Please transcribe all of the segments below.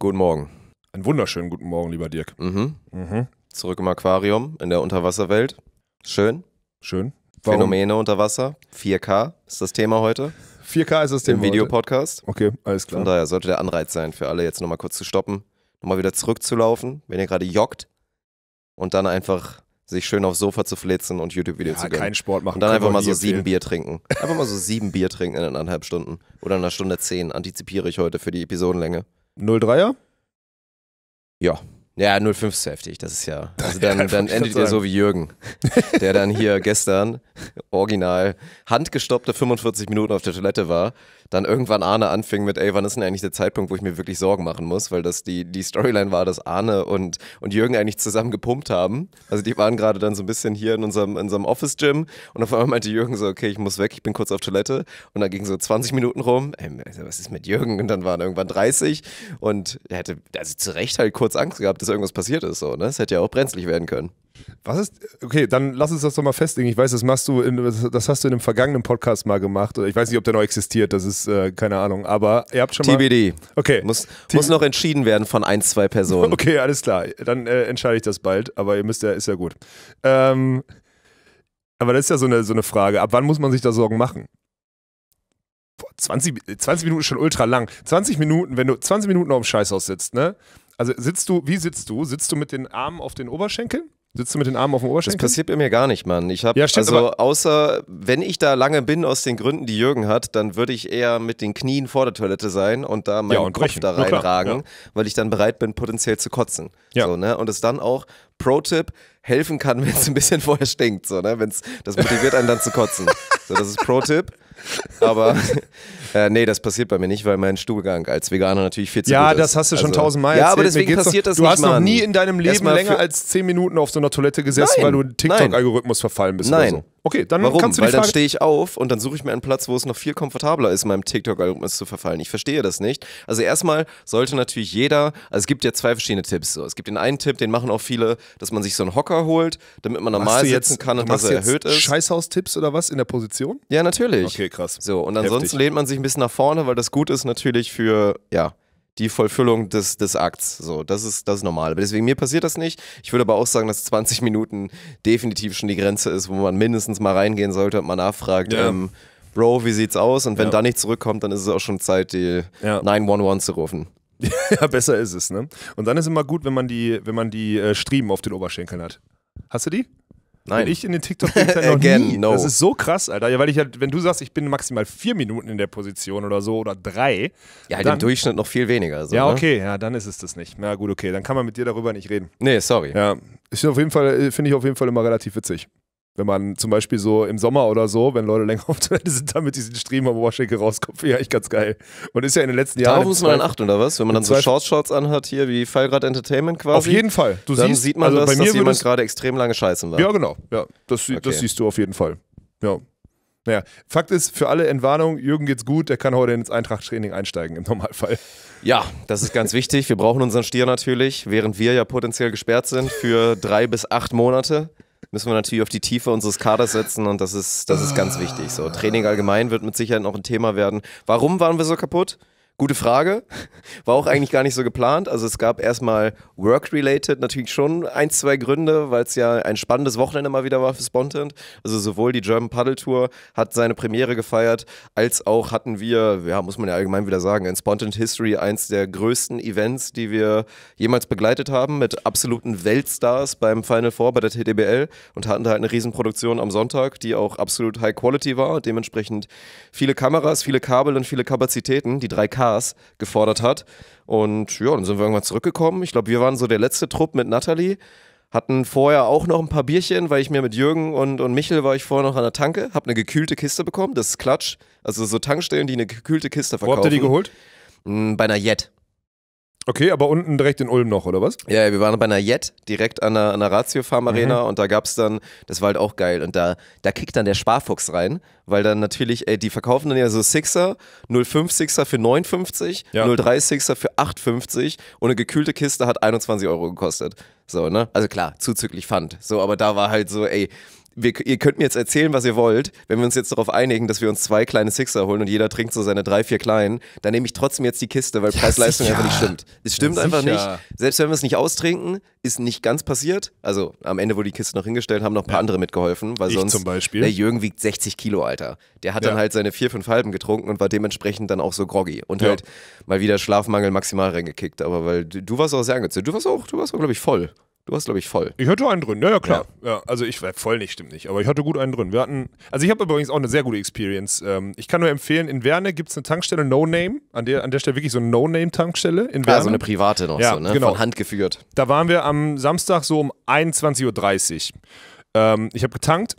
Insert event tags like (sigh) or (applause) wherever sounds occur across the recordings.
Guten Morgen. Einen wunderschönen guten Morgen, lieber Dirk. Mhm. mhm. Mhm. Zurück im Aquarium in der Unterwasserwelt. Schön. Schön. Warum? Phänomene unter Wasser. 4K ist das Thema heute. 4K ist das Thema. Im Videopodcast. Okay, alles klar. Von daher sollte der Anreiz sein, für alle jetzt nochmal kurz zu stoppen, nochmal wieder zurückzulaufen, wenn ihr gerade joggt und dann einfach sich schön aufs Sofa zu flitzen und YouTube-Videos ja, zu gönnen. Kein Sport machen. Und dann einfach mal so sieben Bier trinken. Einfach mal so sieben Bier trinken in eineinhalb Stunden oder in einer Stunde zehn, antizipiere ich heute für die Episodenlänge. 03er? Ja. Ja, 05 ist heftig, das ist ja. Also (laughs) dann, dann endet ihr so wie Jürgen, der dann hier (laughs) gestern original handgestoppte 45 Minuten auf der Toilette war dann irgendwann Arne anfing mit, ey, wann ist denn eigentlich der Zeitpunkt, wo ich mir wirklich Sorgen machen muss, weil das die, die Storyline war, dass Arne und, und Jürgen eigentlich zusammen gepumpt haben. Also die waren gerade dann so ein bisschen hier in unserem, in unserem Office-Gym und auf einmal meinte Jürgen so, okay, ich muss weg, ich bin kurz auf Toilette und dann ging so 20 Minuten rum, ey, ähm, also was ist mit Jürgen? Und dann waren irgendwann 30 und er hätte also zu Recht halt kurz Angst gehabt, dass irgendwas passiert ist, so, ne? Es hätte ja auch brenzlig werden können. Was ist, okay, dann lass uns das doch mal festlegen. Ich weiß, das machst du, in, das hast du in einem vergangenen Podcast mal gemacht. Ich weiß nicht, ob der noch existiert, das ist, äh, keine Ahnung, aber ihr habt schon mal. TBD. Okay. Muss, muss noch entschieden werden von ein, zwei Personen. (laughs) Okay, alles klar. Dann äh, entscheide ich das bald, aber ihr müsst ja, ist ja gut. Ähm, aber das ist ja so eine, so eine Frage. Ab wann muss man sich da Sorgen machen? 20, 20 Minuten ist schon ultra lang. 20 Minuten, wenn du 20 Minuten noch im Scheißhaus sitzt, ne? Also sitzt du, wie sitzt du? Sitzt du mit den Armen auf den Oberschenkeln? Sitzt du mit den Armen auf dem Oberschenkel? Das passiert bei mir gar nicht, Mann. Ich habe ja, stimmt, also außer wenn ich da lange bin aus den Gründen, die Jürgen hat, dann würde ich eher mit den Knien vor der Toilette sein und da meinen ja, und Kopf brechen. da reinragen, ja. weil ich dann bereit bin, potenziell zu kotzen. Ja. So, ne? Und es dann auch Pro-Tipp helfen kann, (laughs) wenn es ein bisschen vorher stinkt, so, ne? Wenn's, das motiviert einen dann zu kotzen. So, das ist Pro-Tipp. Aber (laughs) äh, nee, das passiert bei mir nicht, weil mein Stuhlgang als Veganer natürlich viel zu Ja, das hast du schon also, tausendmal erzählt. Ja, aber deswegen passiert doch, das du nicht, Du hast noch nie in deinem Leben länger als zehn Minuten auf so einer Toilette gesessen, nein, weil du TikTok-Algorithmus verfallen bist nein. So. Okay, dann Warum? kannst du die Weil Frage dann stehe ich auf und dann suche ich mir einen Platz, wo es noch viel komfortabler ist, meinem TikTok-Algorithmus zu verfallen. Ich verstehe das nicht. Also erstmal sollte natürlich jeder, also es gibt ja zwei verschiedene Tipps. So. Es gibt den einen Tipp, den machen auch viele, dass man sich so einen Hocker holt, damit man normal sitzen kann und dass er erhöht ist. Scheißhaus-Tipps oder was in der Position? Ja, natürlich. Okay, Okay, krass. So, und ansonsten Heftig. lehnt man sich ein bisschen nach vorne, weil das gut ist natürlich für, ja, die Vollfüllung des, des Akts. So, das ist, das ist normal. Aber deswegen, mir passiert das nicht. Ich würde aber auch sagen, dass 20 Minuten definitiv schon die Grenze ist, wo man mindestens mal reingehen sollte und mal nachfragt, ja. ähm, Bro, wie sieht's aus? Und wenn ja. da nicht zurückkommt, dann ist es auch schon Zeit, die ja. 911 zu rufen. (laughs) ja, besser ist es, ne? Und dann ist immer gut, wenn man die, wenn man die äh, Striemen auf den Oberschenkeln hat. Hast du die? Nein. Bin ich in den TikTok-Bildern halt (laughs) noch Again, nie. No. Das ist so krass, Alter. Ja, weil ich halt, wenn du sagst, ich bin maximal vier Minuten in der Position oder so oder drei. Ja, halt dann, im Durchschnitt noch viel weniger. So, ja, ne? okay, ne? ja, dann ist es das nicht. Na gut, okay, dann kann man mit dir darüber nicht reden. Nee, sorry. Ja, äh, finde ich auf jeden Fall immer relativ witzig. Wenn man zum Beispiel so im Sommer oder so, wenn Leute länger (laughs) auf Toilette sind, damit diesen Stream am Oberschenkel rauskommt, finde ich ganz geil. Und ist ja in den letzten Jahren. Darauf muss man dann achten, oder was? Wenn man dann so Shorts-Shorts anhat, hier wie Fallgrad Entertainment quasi. Auf jeden Fall. Du dann siehst, sieht man, also das, dass jemand gerade extrem lange scheißen war. Ja, genau. Ja, das, okay. das siehst du auf jeden Fall. Ja. Naja, Fakt ist, für alle Entwarnung, Jürgen geht's gut, der kann heute ins Eintracht-Training einsteigen im Normalfall. Ja, das ist ganz wichtig. Wir brauchen unseren Stier natürlich, während wir ja potenziell gesperrt sind für drei bis acht Monate müssen wir natürlich auf die Tiefe unseres Kaders setzen und das ist, das ist ganz wichtig. So, Training allgemein wird mit Sicherheit noch ein Thema werden. Warum waren wir so kaputt? Gute Frage. War auch eigentlich gar nicht so geplant. Also es gab erstmal Work-related natürlich schon ein, zwei Gründe, weil es ja ein spannendes Wochenende mal wieder war für Spontent. Also sowohl die German Paddle Tour hat seine Premiere gefeiert, als auch hatten wir, ja, muss man ja allgemein wieder sagen, in Spontent History eins der größten Events, die wir jemals begleitet haben, mit absoluten Weltstars beim Final Four bei der TDBL und hatten da halt eine Riesenproduktion am Sonntag, die auch absolut High Quality war. Dementsprechend viele Kameras, viele Kabel und viele Kapazitäten. Die drei Kabel Stars gefordert hat. Und ja, dann sind wir irgendwann zurückgekommen. Ich glaube, wir waren so der letzte Trupp mit Natalie. Hatten vorher auch noch ein paar Bierchen, weil ich mir mit Jürgen und, und Michel war ich vorher noch an der Tanke, habe eine gekühlte Kiste bekommen, das ist Klatsch. Also so Tankstellen, die eine gekühlte Kiste verkaufen. Wo habt ihr die geholt? Hm, bei einer Jet. Okay, aber unten direkt in Ulm noch, oder was? Ja, wir waren bei einer Jet, direkt an der, an der Ratio Farm Arena mhm. und da gab es dann, das war halt auch geil und da, da kickt dann der Sparfuchs rein, weil dann natürlich, ey, äh, die verkaufen dann ja so Sixer, 05 Sixer für 59, ja. 03 Sixer für 8,50 und eine gekühlte Kiste hat 21 Euro gekostet. So, ne? Also klar, zuzüglich Pfand. So, aber da war halt so, ey, wir, ihr könnt mir jetzt erzählen, was ihr wollt. Wenn wir uns jetzt darauf einigen, dass wir uns zwei kleine Sixer holen und jeder trinkt so seine drei, vier kleinen, dann nehme ich trotzdem jetzt die Kiste, weil ja, Preis-Leistung einfach nicht stimmt. Es stimmt ja, einfach nicht. Selbst wenn wir es nicht austrinken, ist nicht ganz passiert. Also am Ende wurde die Kiste noch hingestellt, haben noch ein paar ja. andere mitgeholfen, weil ich sonst. Zum Beispiel. Der Jürgen wiegt 60 Kilo, Alter. Der hat dann halt seine vier, fünf halben getrunken und war dementsprechend dann auch so groggy und halt mal wieder Schlafmangel maximal reingekickt. Aber weil du, warst auch sehr angezündet. Du warst auch, du warst auch, glaube ich, voll. Du hast, glaube ich, voll. Ich hatte einen drin, ja, ja klar. Ja. ja also ich war äh, voll nicht, stimmt nicht, aber ich hatte gut einen drin. Wir hatten, also ich habe übrigens auch eine sehr gute Experience. Ähm, ich kann nur empfehlen, in Werne gibt es eine Tankstelle No Name, an der, an der Stelle wirklich so eine No-Name-Tankstelle in Werne. Ja, so eine private noch ja, so, ne? Genau. Von Hand geführt. Da waren wir am Samstag so um 21.30 Uhr. Ähm, ich habe getankt.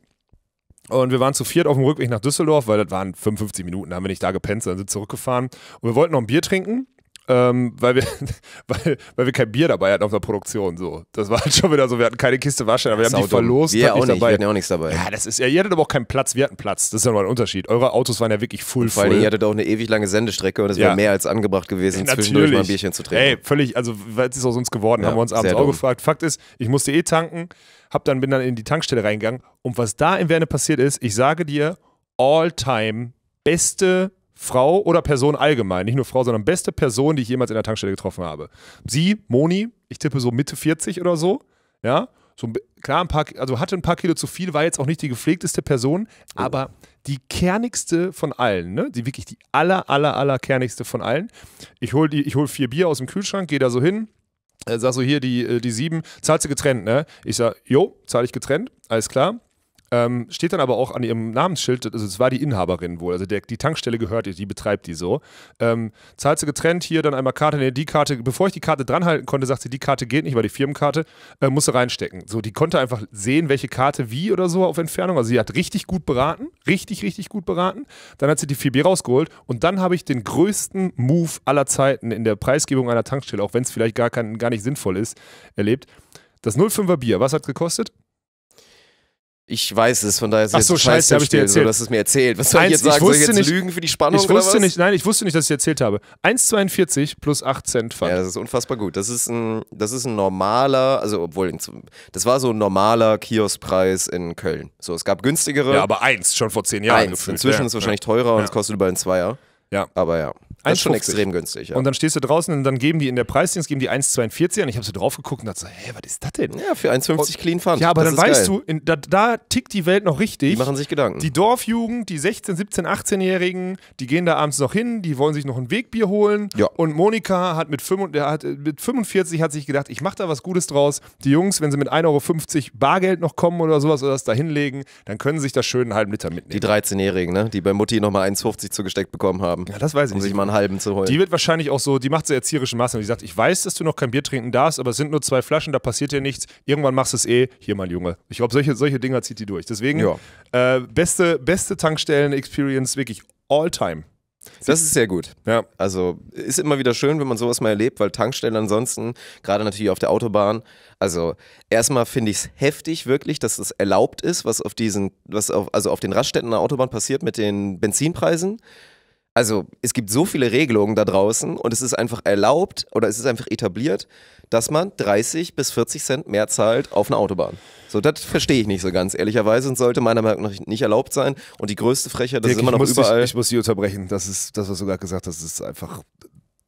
Und wir waren zu viert auf dem Rückweg nach Düsseldorf, weil das waren 55 Minuten, da haben wir nicht da gepennt, sondern sind zurückgefahren. Und wir wollten noch ein Bier trinken ähm, weil, wir, (laughs) weil, weil wir kein Bier dabei hatten auf der Produktion. So. Das war halt schon wieder so, wir hatten keine Kiste Wasser, aber wir haben die dumm. verlost. Wir, auch nicht, dabei. wir hatten ja auch nichts dabei. Ja, das ist, ja, ihr hattet aber auch keinen Platz, wir hatten Platz. Das ist ja nochmal ein Unterschied. Eure Autos waren ja wirklich full Vor allem, ihr hattet auch eine ewig lange Sendestrecke und es ja. wäre mehr als angebracht gewesen, ja, zwischendurch mal ein Bierchen zu trinken. Ey, völlig, also was ist aus uns geworden, ja, haben wir uns abends auch gefragt. Fakt ist, ich musste eh tanken, hab dann, bin dann in die Tankstelle reingegangen und was da in Werne passiert ist, ich sage dir, all time beste Frau oder Person allgemein, nicht nur Frau, sondern beste Person, die ich jemals in der Tankstelle getroffen habe. Sie, Moni, ich tippe so Mitte 40 oder so, ja, so klar, ein paar, also hatte ein paar Kilo zu viel, war jetzt auch nicht die gepflegteste Person, oh. aber die kernigste von allen, ne? die wirklich die aller, aller, aller kernigste von allen. Ich hole hol vier Bier aus dem Kühlschrank, gehe da so hin, äh, sag so hier die, äh, die sieben, zahlst du getrennt, ne? Ich sag, jo, zahle ich getrennt, alles klar. Ähm, steht dann aber auch an ihrem Namensschild, also es war die Inhaberin wohl, also der, die Tankstelle gehört ihr, die betreibt die so. Ähm, zahlt sie getrennt, hier dann einmal Karte, nee, die Karte, bevor ich die Karte dranhalten konnte, sagt sie, die Karte geht nicht, weil die Firmenkarte, äh, muss sie reinstecken. So, die konnte einfach sehen, welche Karte wie oder so auf Entfernung, also sie hat richtig gut beraten, richtig, richtig gut beraten. Dann hat sie die 4B rausgeholt und dann habe ich den größten Move aller Zeiten in der Preisgebung einer Tankstelle, auch wenn es vielleicht gar, kein, gar nicht sinnvoll ist, erlebt. Das 05er Bier, was hat gekostet? Ich weiß es, von daher ist Ach so, jetzt scheiße, habe ich dir erzählt. So, dass es mir erzählt. Was soll Eins, ich jetzt sagen? Ich wusste soll ich jetzt nicht, lügen für die Spannung ich wusste Nicht, nein, ich wusste nicht, dass ich dir erzählt habe. 1,42 plus 8 Cent Pfand. Ja, das ist unfassbar gut. Das ist ein, das ist ein normaler, also obwohl, das war so ein normaler Kioskpreis in Köln. So, es gab günstigere. Ja, aber eins, schon vor zehn Jahren eins. gefühlt. Inzwischen ja, ist es wahrscheinlich teurer ja. und es kostet über ein Zweier. Ja. Aber ja. Das ist schon extrem günstig. Ja. Und dann stehst du draußen und dann geben die in der Preisdienst geben die 1,42 und ich habe sie drauf geguckt und dachte so, hä, was ist das denn? Ja, für 1,50 clean fand. Ja, aber das dann weißt geil. du, in, da, da, tickt die Welt noch richtig. Die machen sich Gedanken. Die Dorfjugend, die 16, 17, 18-Jährigen, die gehen da abends noch hin, die wollen sich noch ein Wegbier holen. Ja. Und Monika hat mit, 5, hat äh, mit 45 hat sich gedacht, ich mache da was Gutes draus. Die Jungs, wenn sie mit 1,50 Euro Bargeld noch kommen oder sowas oder das da hinlegen, dann können sie sich da schön einen halben Liter mitnehmen. Die 13-Jährigen, ne? die bei Mutti nochmal 1,50 zugesteckt bekommen haben. Ja, das weiß ich um nicht. Sich mal einen halben zu holen. Die wird wahrscheinlich auch so, die macht so erzieherische Maßnahmen. Die sagt, ich weiß, dass du noch kein Bier trinken darfst, aber es sind nur zwei Flaschen, da passiert dir nichts. Irgendwann machst du es eh. Hier, mein Junge. Ich glaube, solche, solche Dinger zieht die durch. Deswegen, äh, beste, beste Tankstellen-Experience wirklich all time. Das ist sehr gut. Ja. Also ist immer wieder schön, wenn man sowas mal erlebt, weil Tankstellen ansonsten, gerade natürlich auf der Autobahn, also erstmal finde ich es heftig wirklich, dass das erlaubt ist, was auf diesen, was auf, also auf den Raststätten der Autobahn passiert mit den Benzinpreisen also es gibt so viele Regelungen da draußen und es ist einfach erlaubt oder es ist einfach etabliert, dass man 30 bis 40 Cent mehr zahlt auf einer Autobahn. So, das verstehe ich nicht so ganz, ehrlicherweise, und sollte meiner Meinung nach nicht erlaubt sein. Und die größte Frechheit, das Dirk, ist immer noch ich überall. Dich, ich muss Sie unterbrechen, das ist das, was du gerade gesagt hast, ist einfach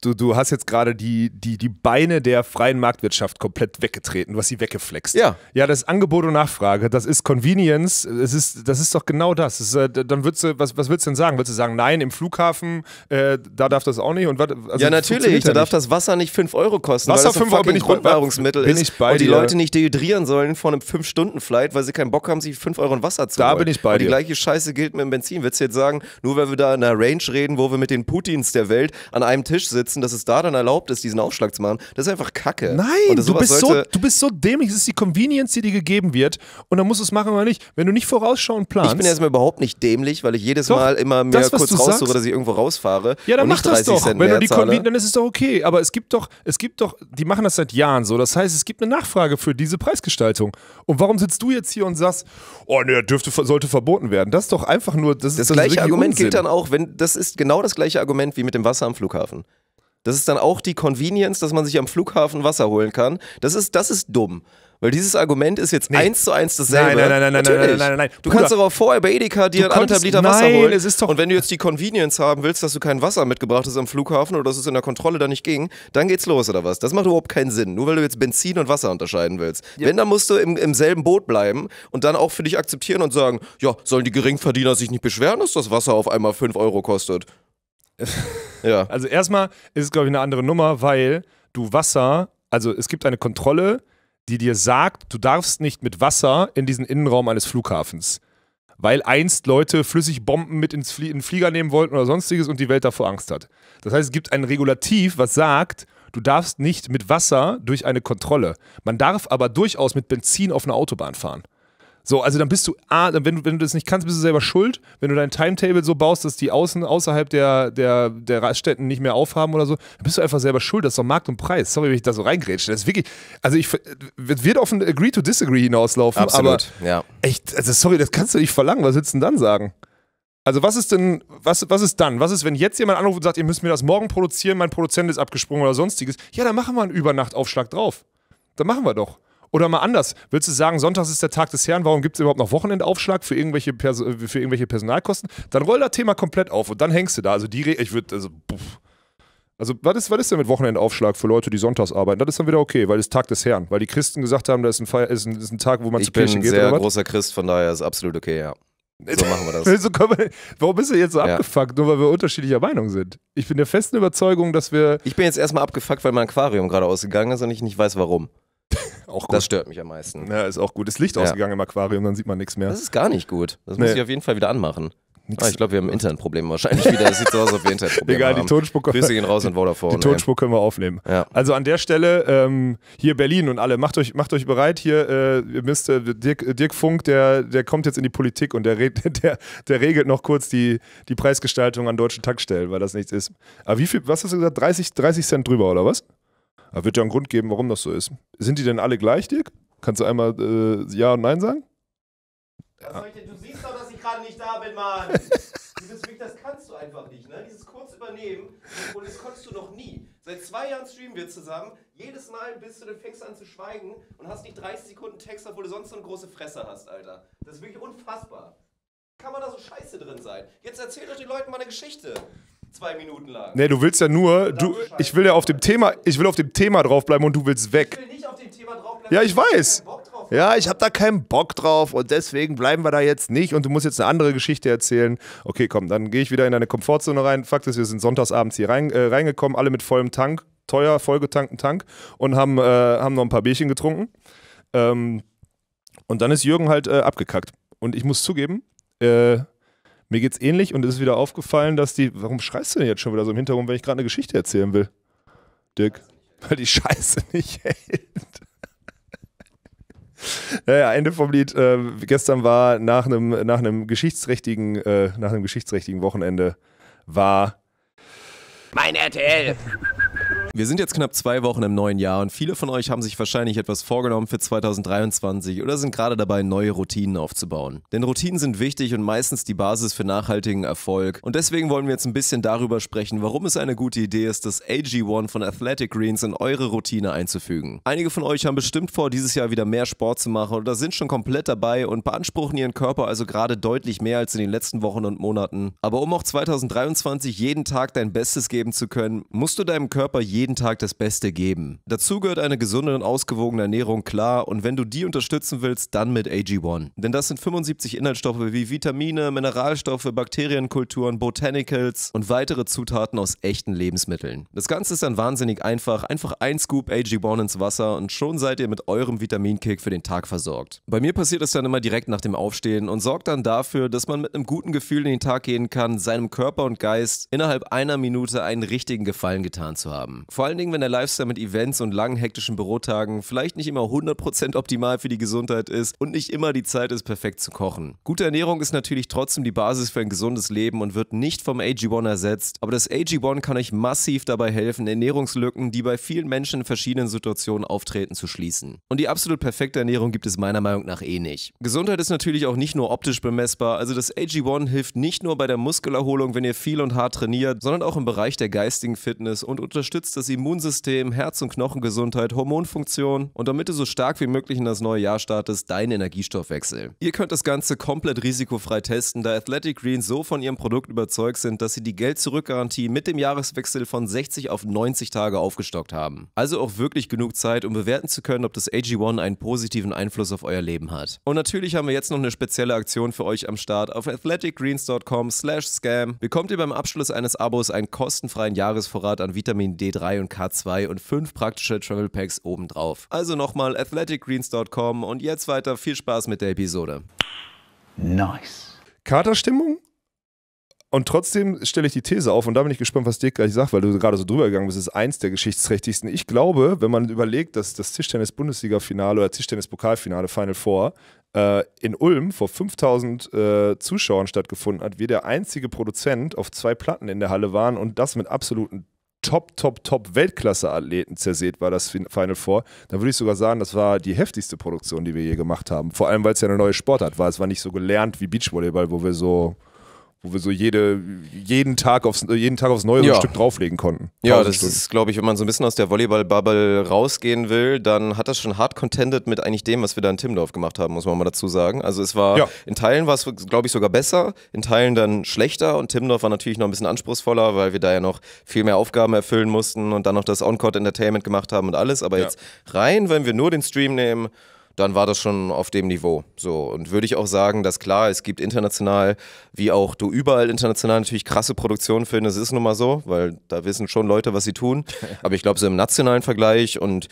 du, du hast jetzt gerade die, die, die Beine der freien Marktwirtschaft komplett weggetreten, du hast sie weggeflext. Ja. Ja, das Angebot und Nachfrage, das ist Convenience, es ist, das ist doch genau das. das ist, äh, dann würdest du, was, was willst du denn sagen? Würdest du sagen, nein, im Flughafen, äh, da darf das auch nicht? Und wat, also ja, natürlich, da ja darf das Wasser nicht 5 Euro kosten, Wasser 5 Euro bin ich, Grundnahrungsmittel bin ich bei und die Leute nicht dehydrieren sollen vor einem 5-Stunden-Flight, weil sie keinen Bock haben, sich 5 Euro in Wasser zu Da holen. bin ich bei und die gleiche Scheiße gilt mit dem Benzin. Würdest du jetzt sagen, nur weil wir da in einer Range reden, wo wir mit den Putins der Welt an einem Tisch sitzen, umsetzen, dass es da dann erlaubt ist, diesen Aufschlag zu machen, das ist einfach Kacke. Nein, du bist, so, du bist so dämlich. Es ist die Convenience, die dir gegeben wird. Und dann musst du es machen oder nicht. Wenn du nicht vorausschauen planst. Ich bin erstmal überhaupt nicht dämlich, weil ich jedes doch, Mal immer mehr das, kurz raussuche, dass ich irgendwo rausfahre. Ja, dann mach das doch. Cent Wenn du die Convenience, dann ist es doch okay. Aber es gibt doch, es gibt doch, die machen das seit Jahren so. Das heißt, es gibt eine Nachfrage für diese Preisgestaltung. Und warum sitzt du jetzt hier und sagst, oh ne, dürfte, sollte verboten werden? Das ist doch einfach nur, das, das ist das gleiche Argument Unsinn. gilt dann auch, wenn das ist genau das gleiche Argument wie mit dem Wasser am Flughafen. Das ist dann auch die Convenience, dass man sich am Flughafen Wasser holen kann. Das ist, das ist dumm. Weil dieses Argument ist jetzt nee. eins zu eins dasselbe. Nein, nein, nein, nein, Natürlich. nein, nein, nein, nein. Du, du kannst doch auch vorher bei Edeka dir einen anderthalb Liter Wasser nein, holen. Es ist doch und wenn du jetzt die Convenience haben willst, dass du kein Wasser mitgebracht hast am Flughafen oder dass es in der Kontrolle da nicht ging, dann geht's los oder was? Das macht überhaupt keinen Sinn. Nur weil du jetzt Benzin und Wasser unterscheiden willst. Ja. Wenn, dann musst du im, im selben Boot bleiben und dann auch für dich akzeptieren und sagen, ja, sollen die Geringverdiener sich nicht beschweren, dass das Wasser auf einmal 5 Euro kostet? (laughs) ja. Also erstmal ist es, glaube ich, eine andere Nummer, weil du Wasser, also es gibt eine Kontrolle, die dir sagt, du darfst nicht mit Wasser in diesen Innenraum eines Flughafens. Weil einst Leute flüssig Bomben mit ins Flie in den Flieger nehmen wollten oder sonstiges und die Welt davor Angst hat. Das heißt, es gibt ein Regulativ, was sagt, du darfst nicht mit Wasser durch eine Kontrolle. Man darf aber durchaus mit Benzin auf einer Autobahn fahren. So, also dann bist du, A, wenn du, wenn du das nicht kannst, bist du selber schuld. Wenn du dein Timetable so baust, dass die außen, außerhalb der, der, der Raststätten nicht mehr aufhaben oder so, dann bist du einfach selber schuld. Das ist doch Markt und Preis. Sorry, wenn ich da so reingrätsche. Das ist wirklich, also ich, wird auf ein Agree to Disagree hinauslaufen. Absolut, aber ja. Echt, also sorry, das kannst du nicht verlangen. Was willst du denn dann sagen? Also was ist denn, was, was ist dann? Was ist, wenn jetzt jemand anruft und sagt, ihr müsst mir das morgen produzieren, mein Produzent ist abgesprungen oder sonstiges? Ja, dann machen wir einen Übernachtaufschlag drauf. Dann machen wir doch. Oder mal anders, willst du sagen, Sonntags ist der Tag des Herrn, warum gibt es überhaupt noch Wochenendaufschlag für irgendwelche, für irgendwelche Personalkosten? Dann roll das Thema komplett auf und dann hängst du da. Also die, Re ich würde, also, puff. Also, was ist, was ist denn mit Wochenendaufschlag für Leute, die sonntags arbeiten? Das ist dann wieder okay, weil es Tag des Herrn, weil die Christen gesagt haben, das ist ein, Feier, ist ein, ist ein Tag, wo man zu zur Kirche geht. Ich bin ein sehr großer Christ, von daher ist absolut okay, ja. So machen wir das. (laughs) so wir, warum bist du jetzt so ja. abgefuckt? Nur weil wir unterschiedlicher Meinung sind. Ich bin der festen Überzeugung, dass wir. Ich bin jetzt erstmal abgefuckt, weil mein Aquarium gerade ausgegangen ist und ich nicht weiß warum. (laughs) auch gut. Das stört mich am meisten. Ja, ist auch gut. Das Licht ja. ausgegangen im Aquarium, dann sieht man nichts mehr. Das ist gar nicht gut. Das nee. muss ich auf jeden Fall wieder anmachen. Ah, ich glaube, wir haben ein Internetproblem wahrscheinlich wieder. Das sieht so aus, als ob wir Internetprobleme Egal, haben. die Tonspur Grüße gehen raus in Vodafone. Die Tonspur können wir aufnehmen. Ja. Also an der Stelle, ähm, hier Berlin und alle, macht euch, macht euch bereit. Hier, äh, ihr müsst, äh, Dirk, Dirk, Funk, der, der kommt jetzt in die Politik und der, (laughs) der, der regelt noch kurz die, die Preisgestaltung an deutschen Tankstellen, weil das nichts ist. Aber wie viel, was hast du gesagt, 30, 30 Cent drüber oder was? Aber wird ja einen Grund geben, warum das so ist. Sind die denn alle gleich, Dirk? Kannst du einmal äh, Ja und Nein sagen? Was Du siehst doch, dass ich gerade nicht da bin, Mann. (laughs) Dieses Weg, das kannst du einfach nicht, ne? Dieses kurz übernehmen und das konntest du noch nie. Seit zwei Jahren streamen wir zusammen. Jedes Mal bist du, dann fängst du an zu schweigen und hast nicht 30 Sekunden Text, obwohl du sonst so eine große Fresse hast, Alter. Das ist wirklich unfassbar. Kann man da so scheiße drin sein? Jetzt erzählt euch den Leuten mal eine Geschichte zwei Minuten lang. Nee, du willst ja nur, du, ich will ja auf dem Thema, ich will auf dem Thema draufbleiben und du willst weg. Ich will nicht auf dem Thema draufbleiben. Ja, ich weiß. Ich ja, ich habe da keinen Bock drauf und deswegen bleiben wir da jetzt nicht und du musst jetzt eine andere Geschichte erzählen. Okay, komm, dann gehe ich wieder in deine Komfortzone rein. Fakt ist, wir sind sonntagsabends hier rein, äh, reingekommen, alle mit vollem Tank, teuer vollgetankten Tank und haben, äh, haben noch ein paar Bierchen getrunken. Ähm, und dann ist Jürgen halt äh, abgekackt. Und ich muss zugeben, äh, mir geht's ähnlich und es ist wieder aufgefallen, dass die. Warum schreist du denn jetzt schon wieder so im Hintergrund, wenn ich gerade eine Geschichte erzählen will? Dirk. Weil die Scheiße nicht hält. Naja, Ende vom Lied. Äh, gestern war nach einem nach geschichtsträchtigen äh, nach einem geschichtsträchtigen Wochenende war mein RTL. Wir sind jetzt knapp zwei Wochen im neuen Jahr und viele von euch haben sich wahrscheinlich etwas vorgenommen für 2023 oder sind gerade dabei, neue Routinen aufzubauen. Denn Routinen sind wichtig und meistens die Basis für nachhaltigen Erfolg. Und deswegen wollen wir jetzt ein bisschen darüber sprechen, warum es eine gute Idee ist, das AG1 von Athletic Greens in eure Routine einzufügen. Einige von euch haben bestimmt vor, dieses Jahr wieder mehr Sport zu machen oder sind schon komplett dabei und beanspruchen ihren Körper also gerade deutlich mehr als in den letzten Wochen und Monaten. Aber um auch 2023 jeden Tag dein Bestes geben zu können, musst du deinem Körper jeden jeden Tag das Beste geben. Dazu gehört eine gesunde und ausgewogene Ernährung, klar, und wenn du die unterstützen willst, dann mit AG1. Denn das sind 75 Inhaltsstoffe wie Vitamine, Mineralstoffe, Bakterienkulturen, Botanicals und weitere Zutaten aus echten Lebensmitteln. Das Ganze ist dann wahnsinnig einfach. Einfach ein Scoop AG1 ins Wasser und schon seid ihr mit eurem Vitaminkick für den Tag versorgt. Bei mir passiert das dann immer direkt nach dem Aufstehen und sorgt dann dafür, dass man mit einem guten Gefühl in den Tag gehen kann, seinem Körper und Geist innerhalb einer Minute einen richtigen Gefallen getan zu haben. Vor allen Dingen, wenn der Lifestyle mit Events und langen hektischen Bürotagen vielleicht nicht immer 100% optimal für die Gesundheit ist und nicht immer die Zeit ist, perfekt zu kochen. Gute Ernährung ist natürlich trotzdem die Basis für ein gesundes Leben und wird nicht vom AG1 ersetzt, aber das AG1 kann euch massiv dabei helfen, Ernährungslücken, die bei vielen Menschen in verschiedenen Situationen auftreten, zu schließen. Und die absolut perfekte Ernährung gibt es meiner Meinung nach eh nicht. Gesundheit ist natürlich auch nicht nur optisch bemessbar, also das AG1 hilft nicht nur bei der Muskelerholung, wenn ihr viel und hart trainiert, sondern auch im Bereich der geistigen Fitness und unterstützt das das Immunsystem, Herz- und Knochengesundheit, Hormonfunktion und damit du so stark wie möglich in das neue Jahr startest, deinen Energiestoffwechsel. Ihr könnt das Ganze komplett risikofrei testen, da Athletic Greens so von ihrem Produkt überzeugt sind, dass sie die Geld-Zurück-Garantie mit dem Jahreswechsel von 60 auf 90 Tage aufgestockt haben. Also auch wirklich genug Zeit, um bewerten zu können, ob das AG1 einen positiven Einfluss auf euer Leben hat. Und natürlich haben wir jetzt noch eine spezielle Aktion für euch am Start auf athleticgreens.com/scam. Bekommt ihr beim Abschluss eines Abos einen kostenfreien Jahresvorrat an Vitamin D3 und K2 und fünf praktische Travel Packs obendrauf. Also nochmal athleticgreens.com und jetzt weiter viel Spaß mit der Episode. Nice. Katerstimmung? Und trotzdem stelle ich die These auf, und da bin ich gespannt, was Dirk gleich sagt, weil du gerade so drüber gegangen bist, ist eins der geschichtsträchtigsten. Ich glaube, wenn man überlegt, dass das Tischtennis-Bundesliga-Finale oder Tischtennis-Pokalfinale Final Four äh, in Ulm vor 5000 äh, Zuschauern stattgefunden hat, wir der einzige Produzent auf zwei Platten in der Halle waren und das mit absoluten Top, Top, Top Weltklasse-Athleten zersät war das Final Four, dann würde ich sogar sagen, das war die heftigste Produktion, die wir je gemacht haben. Vor allem, weil es ja eine neue Sportart war. Es war nicht so gelernt wie Beachvolleyball, wo wir so wo wir so jede, jeden, Tag aufs, jeden Tag aufs neue ja. so ein Stück drauflegen konnten. Ja, das Stunden. ist, glaube ich, wenn man so ein bisschen aus der Volleyball-Bubble rausgehen will, dann hat das schon hart contended mit eigentlich dem, was wir da in Timdorf gemacht haben, muss man mal dazu sagen. Also es war, ja. in Teilen war es, glaube ich, sogar besser, in Teilen dann schlechter und Timdorf war natürlich noch ein bisschen anspruchsvoller, weil wir da ja noch viel mehr Aufgaben erfüllen mussten und dann noch das On-Court-Entertainment gemacht haben und alles. Aber ja. jetzt rein, wenn wir nur den Stream nehmen, dann war das schon auf dem Niveau. So und würde ich auch sagen, dass klar, es gibt international, wie auch du überall international natürlich krasse Produktionen findest. ist nun mal so, weil da wissen schon Leute, was sie tun. (laughs) Aber ich glaube, so im nationalen Vergleich und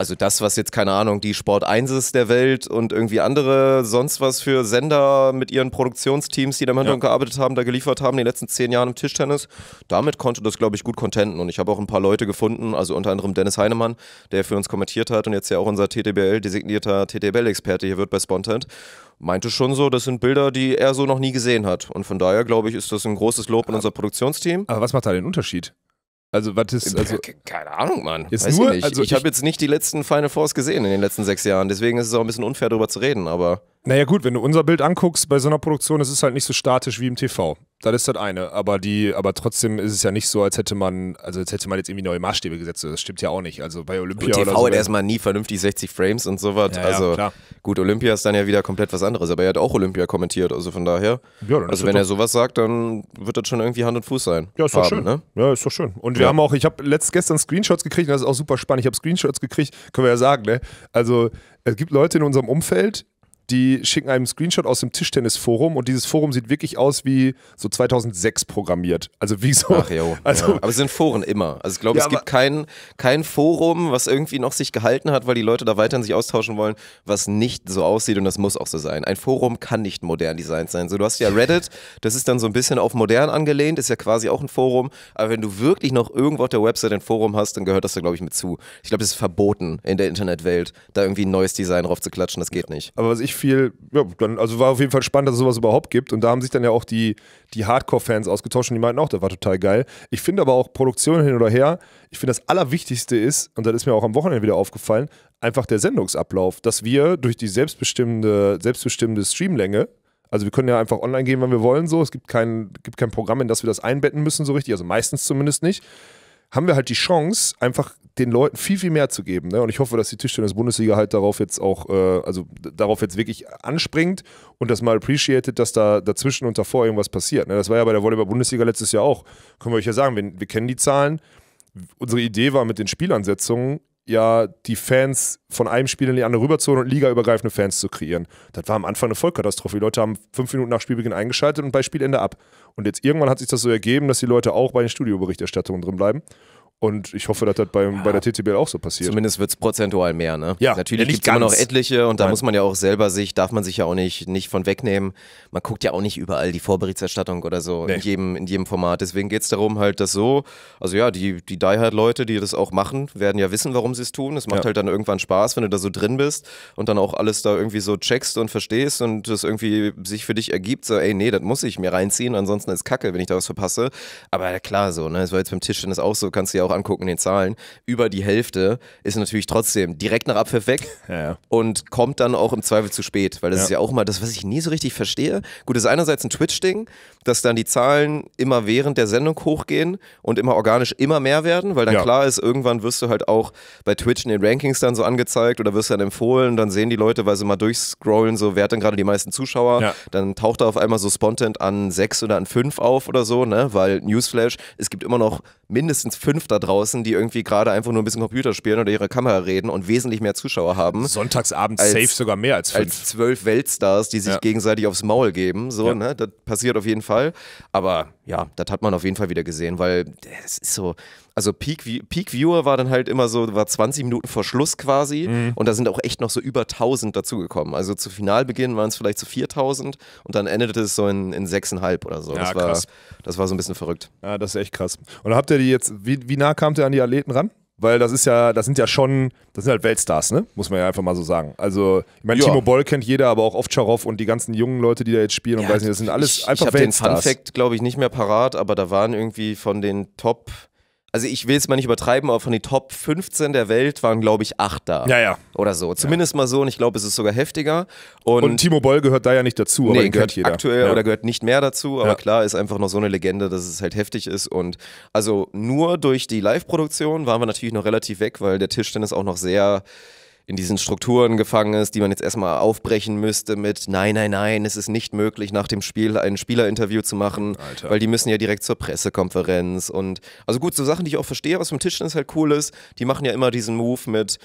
also das, was jetzt, keine Ahnung, die Sport 1 ist der Welt und irgendwie andere sonst was für Sender mit ihren Produktionsteams, die da im ja. gearbeitet haben, da geliefert haben, in den letzten zehn Jahren im Tischtennis, damit konnte das, glaube ich, gut contenten. Und ich habe auch ein paar Leute gefunden, also unter anderem Dennis Heinemann, der für uns kommentiert hat und jetzt ja auch unser TTBL, designierter TTBL-Experte hier wird bei Spontent meinte schon so, das sind Bilder, die er so noch nie gesehen hat. Und von daher, glaube ich, ist das ein großes Lob an unser Produktionsteam. Aber was macht da den Unterschied? Also, was ist. Äh, also, Keine Ahnung, Mann. Ist Weiß nur, ich Also ich, ich habe jetzt nicht die letzten Final Fours gesehen in den letzten sechs Jahren. Deswegen ist es auch ein bisschen unfair, darüber zu reden. Aber naja, gut, wenn du unser Bild anguckst, bei so einer Produktion, es ist halt nicht so statisch wie im TV. Das ist das eine. Aber die, aber trotzdem ist es ja nicht so, als hätte man, also als hätte man jetzt irgendwie neue Maßstäbe gesetzt. Das stimmt ja auch nicht. Also bei Olympia. Und TV oder so, hat erstmal nie vernünftig 60 Frames und sowas. Ja, also ja, gut, Olympia ist dann ja wieder komplett was anderes, aber er hat auch Olympia kommentiert, also von daher. Ja, dann also wenn er sowas sagt, dann wird das schon irgendwie Hand und Fuß sein. Ja, ist doch haben, schön. Ne? Ja, ist doch schön. Und wir haben auch, ich habe letzt gestern Screenshots gekriegt, das ist auch super spannend. Ich habe Screenshots gekriegt, können wir ja sagen, ne? Also es gibt Leute in unserem Umfeld, die schicken einem Screenshot aus dem Tischtennisforum und dieses Forum sieht wirklich aus wie so 2006 programmiert. Also wie so. Ach jo, (laughs) also, ja. Aber es sind Foren immer. Also ich glaube, ja, es gibt kein, kein Forum, was irgendwie noch sich gehalten hat, weil die Leute da weiterhin sich austauschen wollen, was nicht so aussieht und das muss auch so sein. Ein Forum kann nicht modern designt sein. So, du hast ja (laughs) Reddit, das ist dann so ein bisschen auf modern angelehnt, ist ja quasi auch ein Forum. Aber wenn du wirklich noch irgendwo auf der Website ein Forum hast, dann gehört das da, glaube ich, mit zu. Ich glaube, das ist verboten in der Internetwelt, da irgendwie ein neues Design drauf zu klatschen. Das geht nicht. Aber was ich viel, ja, dann, also war auf jeden Fall spannend, dass es sowas überhaupt gibt. Und da haben sich dann ja auch die, die Hardcore-Fans ausgetauscht und die meinten auch, das war total geil. Ich finde aber auch Produktion hin oder her, ich finde das Allerwichtigste ist, und das ist mir auch am Wochenende wieder aufgefallen, einfach der Sendungsablauf, dass wir durch die selbstbestimmte, selbstbestimmte Streamlänge, also wir können ja einfach online gehen, wann wir wollen, so. Es gibt kein, gibt kein Programm, in das wir das einbetten müssen, so richtig, also meistens zumindest nicht haben wir halt die Chance, einfach den Leuten viel, viel mehr zu geben. Ne? Und ich hoffe, dass die Tischtennis-Bundesliga halt darauf jetzt auch, äh, also darauf jetzt wirklich anspringt und das mal appreciated, dass da dazwischen und davor irgendwas passiert. Ne? Das war ja bei der Volleyball-Bundesliga letztes Jahr auch. Können wir euch ja sagen, wir, wir kennen die Zahlen. Unsere Idee war mit den Spielansetzungen, ja die Fans von einem Spiel in die andere rüberzuholen und ligaübergreifende Fans zu kreieren. Das war am Anfang eine Vollkatastrophe. Die Leute haben fünf Minuten nach Spielbeginn eingeschaltet und bei Spielende ab. Und jetzt irgendwann hat sich das so ergeben, dass die Leute auch bei den Studioberichterstattungen drin bleiben. Und ich hoffe, dass das beim, ja. bei der TTBL auch so passiert. Zumindest wird es prozentual mehr, ne? Ja, natürlich gibt es immer noch etliche und da Nein. muss man ja auch selber sich, darf man sich ja auch nicht, nicht von wegnehmen. Man guckt ja auch nicht überall die Vorberichterstattung oder so nee. in, jedem, in jedem Format. Deswegen geht es darum, halt das so, also ja, die, die Die Hard Leute, die das auch machen, werden ja wissen, warum sie es tun. Es macht ja. halt dann irgendwann Spaß, wenn du da so drin bist und dann auch alles da irgendwie so checkst und verstehst und das irgendwie sich für dich ergibt, so, ey, nee, das muss ich mir reinziehen, ansonsten ist Kacke, wenn ich da was verpasse. Aber klar, so, ne? Es war jetzt beim Tischtennis auch so, kannst du ja auch auch angucken den Zahlen, über die Hälfte ist natürlich trotzdem direkt nach Abpfiff weg (laughs) ja. und kommt dann auch im Zweifel zu spät, weil das ja. ist ja auch mal das, was ich nie so richtig verstehe. Gut, das ist einerseits ein Twitch-Ding, dass dann die Zahlen immer während der Sendung hochgehen und immer organisch immer mehr werden, weil dann ja. klar ist, irgendwann wirst du halt auch bei Twitch in den Rankings dann so angezeigt oder wirst du dann empfohlen, dann sehen die Leute, weil sie mal durchscrollen, so wer hat denn gerade die meisten Zuschauer, ja. dann taucht da auf einmal so Spontent an sechs oder an fünf auf oder so, ne? weil Newsflash, es gibt immer noch mindestens fünf da draußen, die irgendwie gerade einfach nur ein bisschen Computer spielen oder ihre Kamera reden und wesentlich mehr Zuschauer haben. Sonntagsabend als, safe sogar mehr als fünf. Als zwölf Weltstars, die sich ja. gegenseitig aufs Maul geben. So, ja. ne? Das passiert auf jeden Fall. Aber ja, das hat man auf jeden Fall wieder gesehen, weil äh, es ist so, also Peak, Peak Viewer war dann halt immer so, war 20 Minuten vor Schluss quasi mhm. und da sind auch echt noch so über 1000 dazugekommen. Also zu Finalbeginn waren es vielleicht zu so 4000 und dann endete es so in, in 6,5 oder so. Ja, das, war, krass. das war so ein bisschen verrückt. Ja, das ist echt krass. Und habt ihr die jetzt, wie, wie nah kamt ihr an die Athleten ran? weil das ist ja, das sind ja schon, das sind halt Weltstars, ne? Muss man ja einfach mal so sagen. Also, ich meine, ja. Timo Boll kennt jeder, aber auch Ovtcharov und die ganzen jungen Leute, die da jetzt spielen ja, und weiß nicht, das sind alles ich, einfach ich Weltstars. Ich habe den Fun Fact, glaube ich, nicht mehr parat, aber da waren irgendwie von den Top also ich will es mal nicht übertreiben, aber von den Top 15 der Welt waren, glaube ich, acht da. Ja, ja. Oder so. Zumindest ja. mal so und ich glaube, es ist sogar heftiger. Und, und, Timo Boll gehört da ja nicht dazu, aber nee, den gehört, gehört jeder. aktuell ja. oder gehört nicht mehr dazu, aber ja. klar ist einfach noch so eine Legende, dass es halt heftig ist und also nur durch die Live-Produktion waren wir natürlich noch relativ weg, weil der Tischtennis auch noch sehr in diesen Strukturen gefangen ist, die man jetzt erstmal aufbrechen müsste mit nein, nein, nein, es ist nicht möglich, nach dem Spiel ein Spielerinterview zu machen, Alter. weil die müssen ja direkt zur Pressekonferenz und also gut, so Sachen, die ich auch verstehe, was vom Tischtennis halt cool ist, die machen ja immer diesen Move mit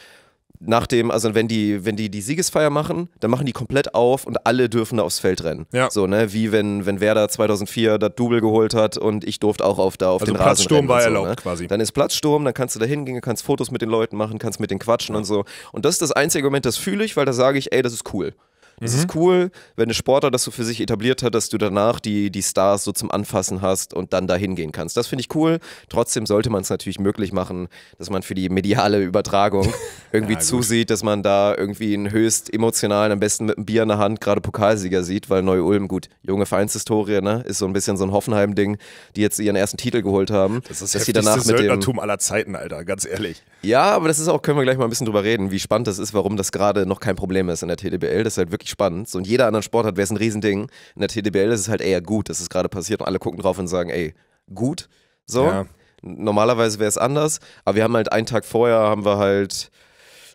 nach dem, also wenn die, wenn die die Siegesfeier machen, dann machen die komplett auf und alle dürfen da aufs Feld rennen. Ja. So, ne, wie wenn, wenn Werder 2004 das Double geholt hat und ich durfte auch auf da auf also den Platzsturm Rasen Platzsturm war so, erlaubt ne? quasi. Dann ist Platzsturm, dann kannst du da hingehen, kannst Fotos mit den Leuten machen, kannst mit denen quatschen ja. und so. Und das ist das einzige Argument, das fühle ich, weil da sage ich, ey, das ist cool. Das mhm. ist cool, wenn eine Sportler das so für sich etabliert hat, dass du danach die, die Stars so zum Anfassen hast und dann dahin gehen kannst. Das finde ich cool. Trotzdem sollte man es natürlich möglich machen, dass man für die mediale Übertragung (laughs) irgendwie ja, zusieht, dass man da irgendwie einen höchst emotionalen, am besten mit einem Bier in der Hand, gerade Pokalsieger sieht, weil Neu-Ulm, gut, junge Vereinshistorie, ne, ist so ein bisschen so ein Hoffenheim-Ding, die jetzt ihren ersten Titel geholt haben. Das ist das Söldnertum aller Zeiten, Alter, ganz ehrlich. Ja, aber das ist auch, können wir gleich mal ein bisschen drüber reden, wie spannend das ist, warum das gerade noch kein Problem ist in der TDBL, Das ist halt wirklich wirklich spannend. So in jeder anderen Sportart wäre es ein Riesending. In der TDBL ist es halt eher gut, dass es gerade passiert und alle gucken drauf und sagen, ey, gut. So. Ja. Normalerweise wäre es anders, aber wir haben halt einen Tag vorher haben wir halt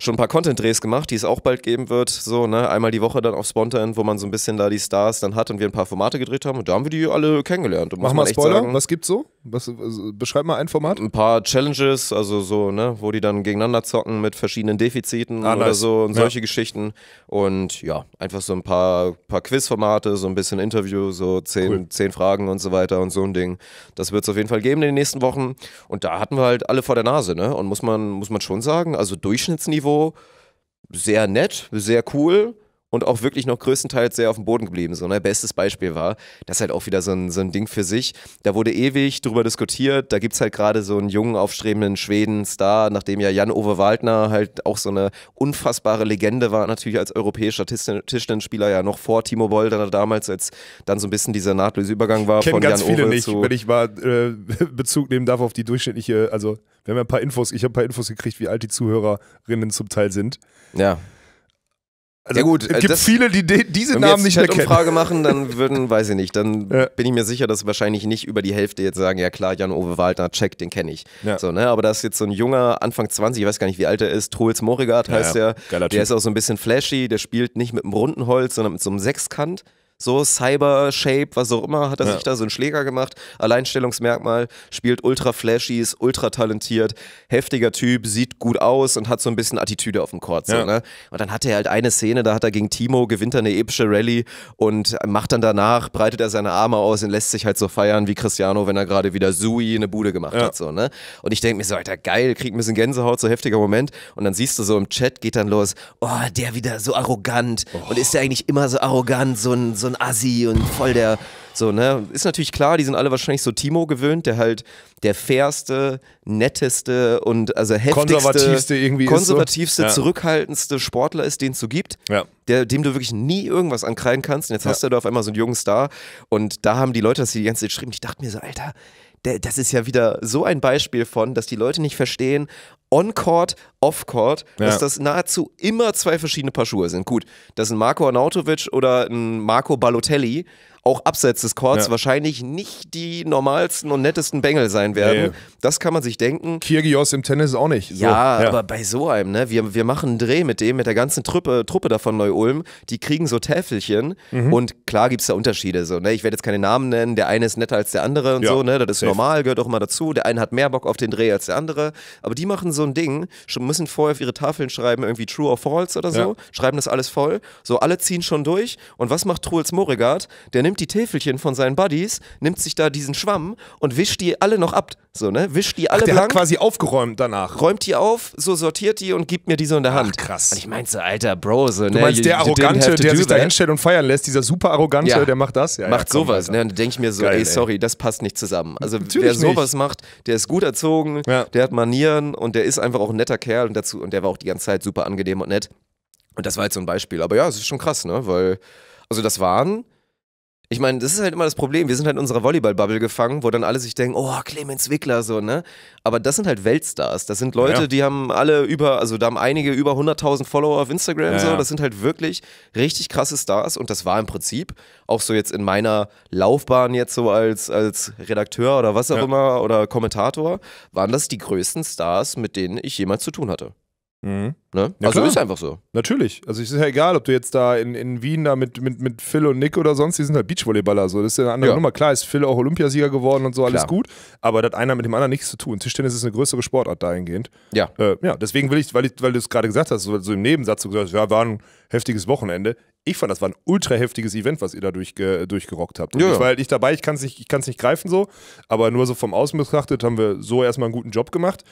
schon ein paar Content-Drehs gemacht, die es auch bald geben wird. So, ne? Einmal die Woche dann auf Spontan, wo man so ein bisschen da die Stars dann hat und wir ein paar Formate gedreht haben. Und da haben wir die alle kennengelernt. Und Mach mal Spoiler, sagen, was gibt's so? Was, also, beschreib mal ein Format. Ein paar Challenges, also so, ne, wo die dann gegeneinander zocken mit verschiedenen Defiziten ah, nice. oder so und solche Geschichten. Und ja, einfach so ein paar, paar Quiz-Formate, so ein bisschen Interview, so zehn, cool. zehn Fragen und so weiter und so ein Ding. Das wird es auf jeden Fall geben in den nächsten Wochen. Und da hatten wir halt alle vor der Nase, ne? Und muss man, muss man schon sagen, also Durchschnittsniveau Niveau sehr nett, sehr cool, und auch wirklich noch größtenteils sehr auf dem Boden geblieben. So, ne? Bestes Beispiel war, das ist halt auch wieder so ein, so ein Ding für sich. Da wurde ewig drüber diskutiert. Da gibt es halt gerade so einen jungen, aufstrebenden Schweden-Star, nachdem ja Jan-Ove Waldner halt auch so eine unfassbare Legende war, natürlich als europäischer Tischtennisspieler, ja noch vor Timo Boll, dann damals, als dann so ein bisschen dieser nahtlose Übergang war von ganz Jan viele Ove nicht, zu wenn ich mal äh, (laughs) Bezug nehmen darf auf die durchschnittliche, also wir haben ja ein paar Infos, ich habe ein paar Infos gekriegt, wie alt die Zuhörerinnen zum Teil sind. Ja. Also, ja gut, es äh, gibt viele, die de, diese Namen jetzt nicht mehr kennen. Umfrage machen, dann würden, weiß ich nicht, dann (laughs) ja. bin ich mir sicher, dass wahrscheinlich nicht über die Hälfte jetzt sagen, ja klar, Jan-Ove Waldner, check, den kenne ich. Ja. So, ne? Aber da ist jetzt so ein junger, Anfang 20, ich weiß gar nicht, wie alt er ist, Truls Morigat heißt ja, der. Geiler der typ. ist auch so ein bisschen flashy, der spielt nicht mit einem runden Holz, sondern mit so einem Sechskant. So Cyber Shape, was auch immer, hat er ja. sich da so einen Schläger gemacht. Alleinstellungsmerkmal, spielt ultra flashy, ist ultra talentiert, heftiger Typ, sieht gut aus und hat so ein bisschen Attitüde auf dem Court. So, ja. ne? Und dann hat er halt eine Szene, da hat er gegen Timo, gewinnt er eine epische Rallye und macht dann danach, breitet er seine Arme aus und lässt sich halt so feiern wie Cristiano, wenn er gerade wieder Sui eine Bude gemacht ja. hat. So, ne? Und ich denke mir so, Alter, geil, krieg ein bisschen Gänsehaut, so heftiger Moment. Und dann siehst du so im Chat, geht dann los, oh, der wieder so arrogant. Oh. Und ist der eigentlich immer so arrogant, so ein, so ein ein Assi und voll der. So, ne? Ist natürlich klar, die sind alle wahrscheinlich so Timo gewöhnt, der halt der fairste, netteste und also heftigste, konservativste, irgendwie konservativste so. zurückhaltendste Sportler ist, den es so gibt, ja. der, dem du wirklich nie irgendwas ankreiden kannst. Und jetzt ja. hast du da auf einmal so einen jungen Star und da haben die Leute das die ganze Zeit geschrieben. Ich dachte mir so, Alter, das ist ja wieder so ein Beispiel von, dass die Leute nicht verstehen, On-Court, Off-Court, ja. dass das nahezu immer zwei verschiedene Paar Schuhe sind. Gut, dass ein Marco Arnautovic oder ein Marco Balotelli auch abseits des Courts ja. wahrscheinlich nicht die normalsten und nettesten Bengel sein werden. Nee. Das kann man sich denken. Kirgios im Tennis auch nicht. So. Ja, ja, aber bei so einem, ne? Wir, wir machen einen Dreh mit dem, mit der ganzen Truppe, Truppe von Neu-Ulm. Die kriegen so Täfelchen mhm. und klar gibt es da Unterschiede. So, ne? Ich werde jetzt keine Namen nennen. Der eine ist netter als der andere und so, ne? Das ist Safe. normal, gehört auch immer dazu. Der eine hat mehr Bock auf den Dreh als der andere. Aber die machen so so ein Ding, müssen vorher auf ihre Tafeln schreiben, irgendwie True or False oder so, ja. schreiben das alles voll. So, alle ziehen schon durch. Und was macht Truls Moregard? Der nimmt die Täfelchen von seinen Buddies, nimmt sich da diesen Schwamm und wischt die alle noch ab. So, ne? Wischt die alle Ach, der blank. Hat quasi aufgeräumt danach. Räumt die auf, so sortiert die und gibt mir die so in der Hand. Ach, krass. Und ich meinte so, alter Bro, so, ne? Du meinst, der Arrogante, der sich da hinstellt und feiern lässt, dieser super Arrogante, ja. der macht das? Ja, macht ja, komm, sowas, ne? Und denke ich mir so, Geil, ey, sorry, ey. das passt nicht zusammen. Also, Natürlich wer sowas nicht. macht, der ist gut erzogen, ja. der hat Manieren und der ist einfach auch ein netter Kerl und, dazu, und der war auch die ganze Zeit super angenehm und nett. Und das war jetzt so ein Beispiel. Aber ja, es ist schon krass, ne? Weil, also, das waren ich meine, das ist halt immer das Problem. Wir sind halt in unserer Volleyball-Bubble gefangen, wo dann alle sich denken, oh, Clemens Wickler, so, ne? Aber das sind halt Weltstars. Das sind Leute, ja. die haben alle über, also da haben einige über 100.000 Follower auf Instagram, ja, so. Das sind halt wirklich richtig krasse Stars. Und das war im Prinzip auch so jetzt in meiner Laufbahn jetzt so als, als Redakteur oder was auch ja. immer oder Kommentator, waren das die größten Stars, mit denen ich jemals zu tun hatte. Mhm. Ne? Ja, also klar. ist einfach so. Natürlich. Also es ist ja egal, ob du jetzt da in, in Wien da mit, mit, mit Phil und Nick oder sonst, die sind halt Beachvolleyballer. So. Das ist ja eine andere ja. Nummer. Klar ist Phil auch Olympiasieger geworden und so, alles klar. gut. Aber das einer mit dem anderen nichts zu tun. Tischtennis ist eine größere Sportart dahingehend. Ja. Äh, ja, deswegen will ich, weil, ich, weil du es gerade gesagt hast, so, so, im Nebensatz, du gesagt ja, war ein heftiges Wochenende. Ich fand, das war ein ultra heftiges Event, was ihr da durch, durchgerockt habt. Und ja. Ich war halt nicht dabei, ich kann es nicht, nicht greifen so, aber nur so vom Außen betrachtet haben wir so erstmal einen guten Job gemacht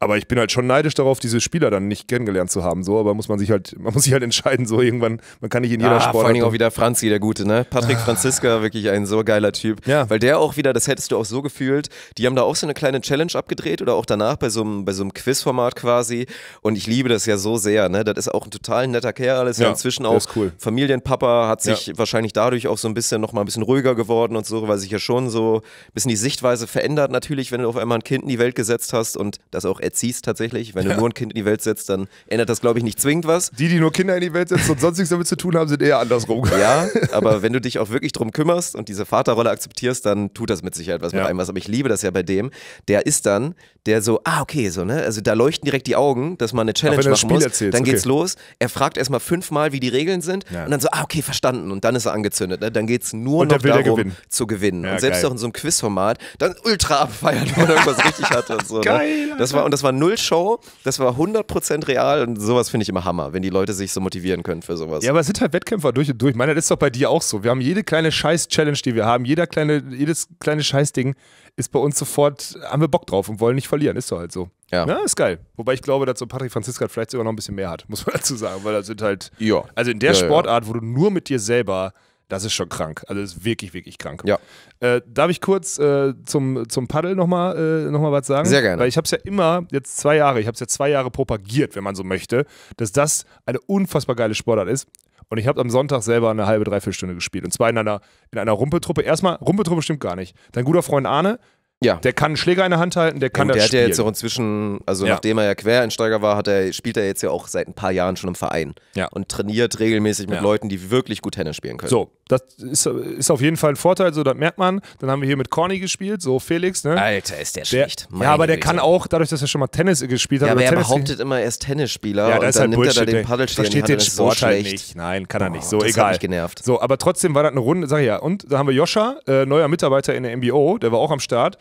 aber ich bin halt schon neidisch darauf, diese Spieler dann nicht kennengelernt zu haben. So, aber muss man sich halt, (laughs) man muss sich halt entscheiden, so irgendwann, man kann nicht in jeder ah, Sportart. Vor allem auch wieder Franzi, der Gute, ne? Patrick ah. Franziska, wirklich ein so geiler Typ. Ja. Weil der auch wieder, das hättest du auch so gefühlt, die haben da auch so eine kleine Challenge abgedreht oder auch danach bei so einem, bei so einem Quizformat quasi. Und ich liebe das ja so sehr, ne? Das ist auch ein total netter Kerl, ist ja, ja inzwischen auch cool. Familienpapa, hat sich ja. wahrscheinlich dadurch auch so ein bisschen nochmal ein bisschen ruhiger geworden und so, weil sich ja schon so ein bisschen die Sichtweise verändert natürlich, wenn du auf einmal ein Kind in die Welt gesetzt hast und das auch erziehst tatsächlich. Wenn du ja. nur ein Kind in die Welt setzt, dann ändert das, glaube ich, nicht zwingend was. Die, die nur Kinder in die Welt setzen und sonst nichts damit zu tun haben, sind eher andersrum. Ja, (laughs) aber wenn du dich auch wirklich drum kümmerst und diese Vaterrolle akzeptierst, dann tut das mit Sicherheit was ja. mit einem was. Also aber ich liebe das ja bei dem. Der ist dann, der so, ah, okay, so, ne? Also da leuchten direkt die Augen, dass man eine Challenge machen muss. Erzählst, dann okay. geht's los. Er fragt erstmal fünfmal, wie die Regeln sind ja. und dann so, ah, okay, verstanden. Und dann ist er angezündet. Ne? Dann geht's nur und noch darum, gewinnen. zu gewinnen. und selbst geil. auch in so einem Quizformat, dann ultra abfeiern, wenn er irgendwas richtig hat. Und so, ne? (laughs) Geil, ne? Das war war, und das war null Show, das war 100% real und sowas finde ich immer Hammer, wenn die Leute sich so motivieren können für sowas. Ja, aber es sind halt Wettkämpfer durch und durch. Ich meine, das ist doch bei dir auch so. Wir haben jede kleine Scheiß-Challenge, die wir haben, jeder kleine, jedes kleine Scheiß-Ding ist bei uns sofort, haben wir Bock drauf und wollen nicht verlieren. Ist doch halt so. Ja. Na, ist geil. Wobei ich glaube, dass so Patrick Franziska vielleicht sogar noch ein bisschen mehr hat, (laughs) muss man dazu sagen, weil das sind halt. Ja. Also in der ja, Sportart, ja. wo du nur mit dir selber das ist schon krank. Also ist wirklich, wirklich krank. Ja. Äh, darf ich kurz äh, zum, zum Paddel nochmal äh, noch was sagen? Sehr gerne. Weil ich habe es ja immer, jetzt zwei Jahre, ich habe es ja zwei Jahre propagiert, wenn man so möchte, dass das eine unfassbar geile Sportart ist. Und ich habe am Sonntag selber eine halbe, dreiviertel Stunde gespielt. Und zwar in einer, in einer Rumpeltruppe. Erstmal, Rumpeltruppe stimmt gar nicht. Dein guter Freund Arne, ja. Der kann einen Schläger in der Hand halten, der kann ja, das Der spielen. Der hat ja jetzt auch inzwischen, also ja. nachdem er ja Quereinsteiger war, hat er, spielt er jetzt ja auch seit ein paar Jahren schon im Verein. Ja. Und trainiert regelmäßig mit ja. Leuten, die wirklich gut Tennis spielen können. So, das ist, ist auf jeden Fall ein Vorteil, so das merkt man. Dann haben wir hier mit Corny gespielt, so Felix, ne? Alter, ist der, der schlecht. Meine ja, aber der Güte. kann auch, dadurch, dass er schon mal Tennis gespielt hat. Ja, aber er Tennis behauptet immer, er ist Tennisspieler ja, und ist dann halt nimmt Bullshit, er da den Paddelstein. Versteht den Sport so halt nicht. Nein, kann er nicht. So, das egal. Hat mich genervt. So, aber trotzdem war das eine Runde, sag ich ja. Und da haben wir Joscha, äh, neuer Mitarbeiter in der MBO, der war auch am Start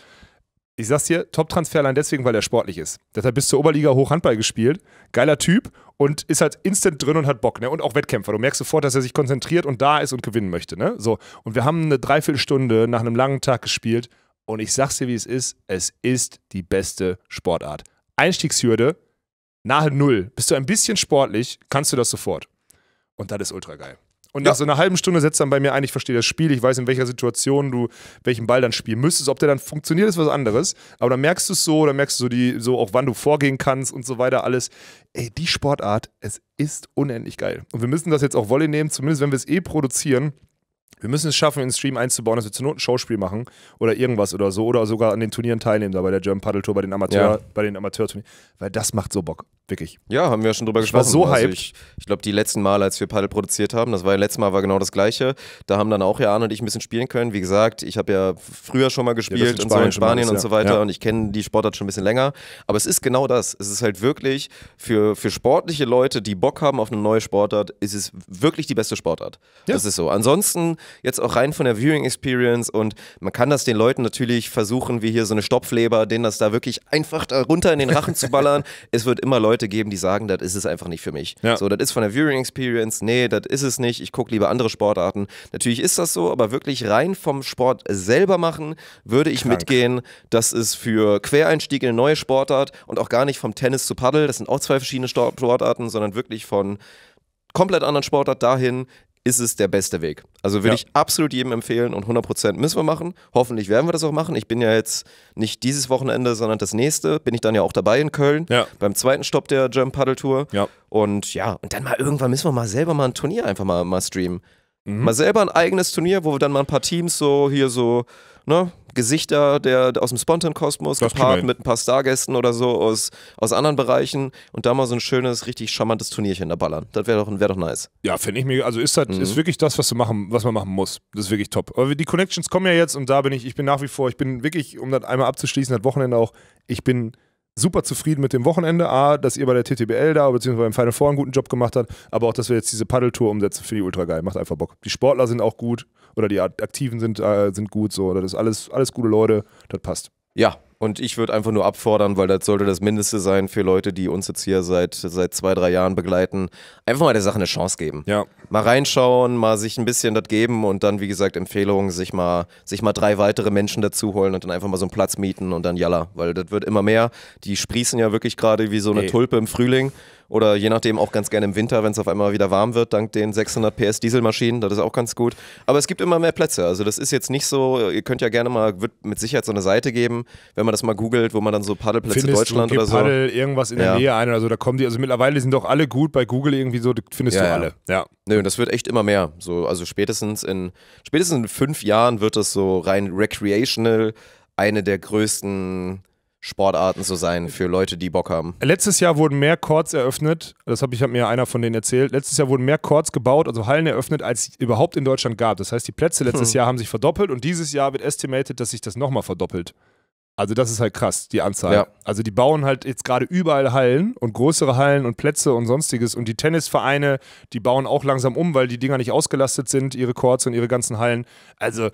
ich sag's dir, top transferlein deswegen, weil er sportlich ist. Der hat halt bis zur Oberliga hoch Handball gespielt, geiler Typ und ist halt instant drin und hat Bock, ne? Und auch Wettkämpfer. Du merkst sofort, dass er sich konzentriert und da ist und gewinnen möchte, ne? So. Und wir haben eine Dreiviertelstunde nach einem langen Tag gespielt und ich sag's dir, wie es ist. Es ist die beste Sportart. Einstiegshürde nahe Null. Bist du ein bisschen sportlich, kannst du das sofort. Und das ist ultra geil. Und nach ja. so einer halben Stunde setzt dann bei mir ein, ich verstehe das Spiel, ich weiß, in welcher Situation du welchen Ball dann spielen müsstest. Ob der dann funktioniert, ist was anderes. Aber dann merkst du es so, dann merkst du so, die, so auch wann du vorgehen kannst und so weiter, alles. Ey, die Sportart, es ist unendlich geil. Und wir müssen das jetzt auch Volley nehmen, zumindest wenn wir es eh produzieren. Wir müssen es schaffen, in den Stream einzubauen, dass wir zur Not ein Schauspiel machen oder irgendwas oder so oder sogar an den Turnieren teilnehmen, da bei der German Paddle Tour, bei den Amateur, ja. bei weil das macht so Bock. Wirklich. Ja, haben wir schon drüber ich gesprochen. War so also hyped. Also ich, ich glaube, die letzten Mal, als wir Paddel produziert haben, das war ja letztes Mal war genau das gleiche. Da haben dann auch ja Jan und ich ein bisschen spielen können. Wie gesagt, ich habe ja früher schon mal gespielt ja, und so in Spanien und so weiter ja. und ich kenne die Sportart schon ein bisschen länger. Aber es ist genau das. Es ist halt wirklich für, für sportliche Leute, die Bock haben auf eine neue Sportart, ist es wirklich die beste Sportart. Ja. Das ist so. Ansonsten jetzt auch rein von der Viewing Experience und man kann das den Leuten natürlich versuchen, wie hier so eine Stopfleber, denen das da wirklich einfach da runter in den Rachen zu ballern. (laughs) Es wird immer Leute Leute geben, die sagen, das ist es einfach nicht für mich. Ja. So, das ist von der Viewing Experience, nee, das ist es nicht, ich gucke lieber andere Sportarten. Natürlich ist das so, aber wirklich rein vom Sport selber machen, würde ich Krank. mitgehen, dass es für Quereinstieg in eine neue Sportart und auch gar nicht vom Tennis zu Paddel, das sind auch zwei verschiedene Sportarten, sondern wirklich von komplett anderen Sportart dahin ist es der beste Weg. Also würde ja. ich absolut jedem empfehlen und 100% müssen wir machen. Hoffentlich werden wir das auch machen. Ich bin ja jetzt nicht dieses Wochenende, sondern das nächste. Bin ich dann ja auch dabei in Köln ja. beim zweiten Stopp der Jump Paddle Tour. Ja. Und ja, und dann mal irgendwann müssen wir mal selber mal ein Turnier einfach mal, mal streamen. Mhm. Mal selber ein eigenes Turnier, wo wir dann mal ein paar Teams so hier so ne, Gesichter der, aus dem Spontan-Kosmos gepaart mit ein paar Stargästen oder so aus, aus anderen Bereichen und da mal so ein schönes, richtig charmantes Turnierchen da ballern. Das wäre doch, wär doch nice. Ja, finde ich mir. Also ist das mhm. ist wirklich das, was du machen, was man machen muss. Das ist wirklich top. Aber die Connections kommen ja jetzt und da bin ich, ich bin nach wie vor, ich bin wirklich, um das einmal abzuschließen, das Wochenende auch, ich bin super zufrieden mit dem Wochenende. A, dass ihr bei der TTBL da beziehungsweise beim Final Four einen guten Job gemacht habt, aber auch, dass wir jetzt diese Paddeltour umsetzen, finde ich ultra geil. Macht einfach Bock. Die Sportler sind auch gut oder die Aktiven sind, äh, sind gut, so. Das ist alles, alles gute Leute, das passt. Ja, und ich würde einfach nur abfordern, weil das sollte das Mindeste sein für Leute, die uns jetzt hier seit, seit zwei, drei Jahren begleiten. Einfach mal der Sache eine Chance geben. Ja. Mal reinschauen, mal sich ein bisschen das geben und dann, wie gesagt, Empfehlungen, sich mal, sich mal drei weitere Menschen dazu holen und dann einfach mal so einen Platz mieten und dann jalla. Weil das wird immer mehr. Die sprießen ja wirklich gerade wie so eine nee. Tulpe im Frühling. Oder je nachdem auch ganz gerne im Winter, wenn es auf einmal wieder warm wird, dank den 600 PS Dieselmaschinen. Das ist auch ganz gut. Aber es gibt immer mehr Plätze. Also das ist jetzt nicht so, ihr könnt ja gerne mal, wird mit Sicherheit so eine Seite geben, wenn man das mal googelt, wo man dann so Paddelplätze findest Deutschland du, okay, oder so. Paddel irgendwas in ja. der Nähe ein oder so. Da kommen die, also mittlerweile sind doch alle gut bei Google irgendwie so, findest ja, du alle. Ja. Nö, das wird echt immer mehr. So, also spätestens in, spätestens in fünf Jahren wird das so rein recreational eine der größten Sportarten zu sein für Leute, die Bock haben. Letztes Jahr wurden mehr Courts eröffnet, das habe ich hab mir einer von denen erzählt. Letztes Jahr wurden mehr Courts gebaut, also Hallen eröffnet, als überhaupt in Deutschland gab. Das heißt, die Plätze letztes hm. Jahr haben sich verdoppelt und dieses Jahr wird estimated, dass sich das nochmal verdoppelt. Also das ist halt krass, die Anzahl. Ja. Also die bauen halt jetzt gerade überall Hallen und größere Hallen und Plätze und sonstiges. Und die Tennisvereine, die bauen auch langsam um, weil die Dinger nicht ausgelastet sind, ihre Courts und ihre ganzen Hallen. Also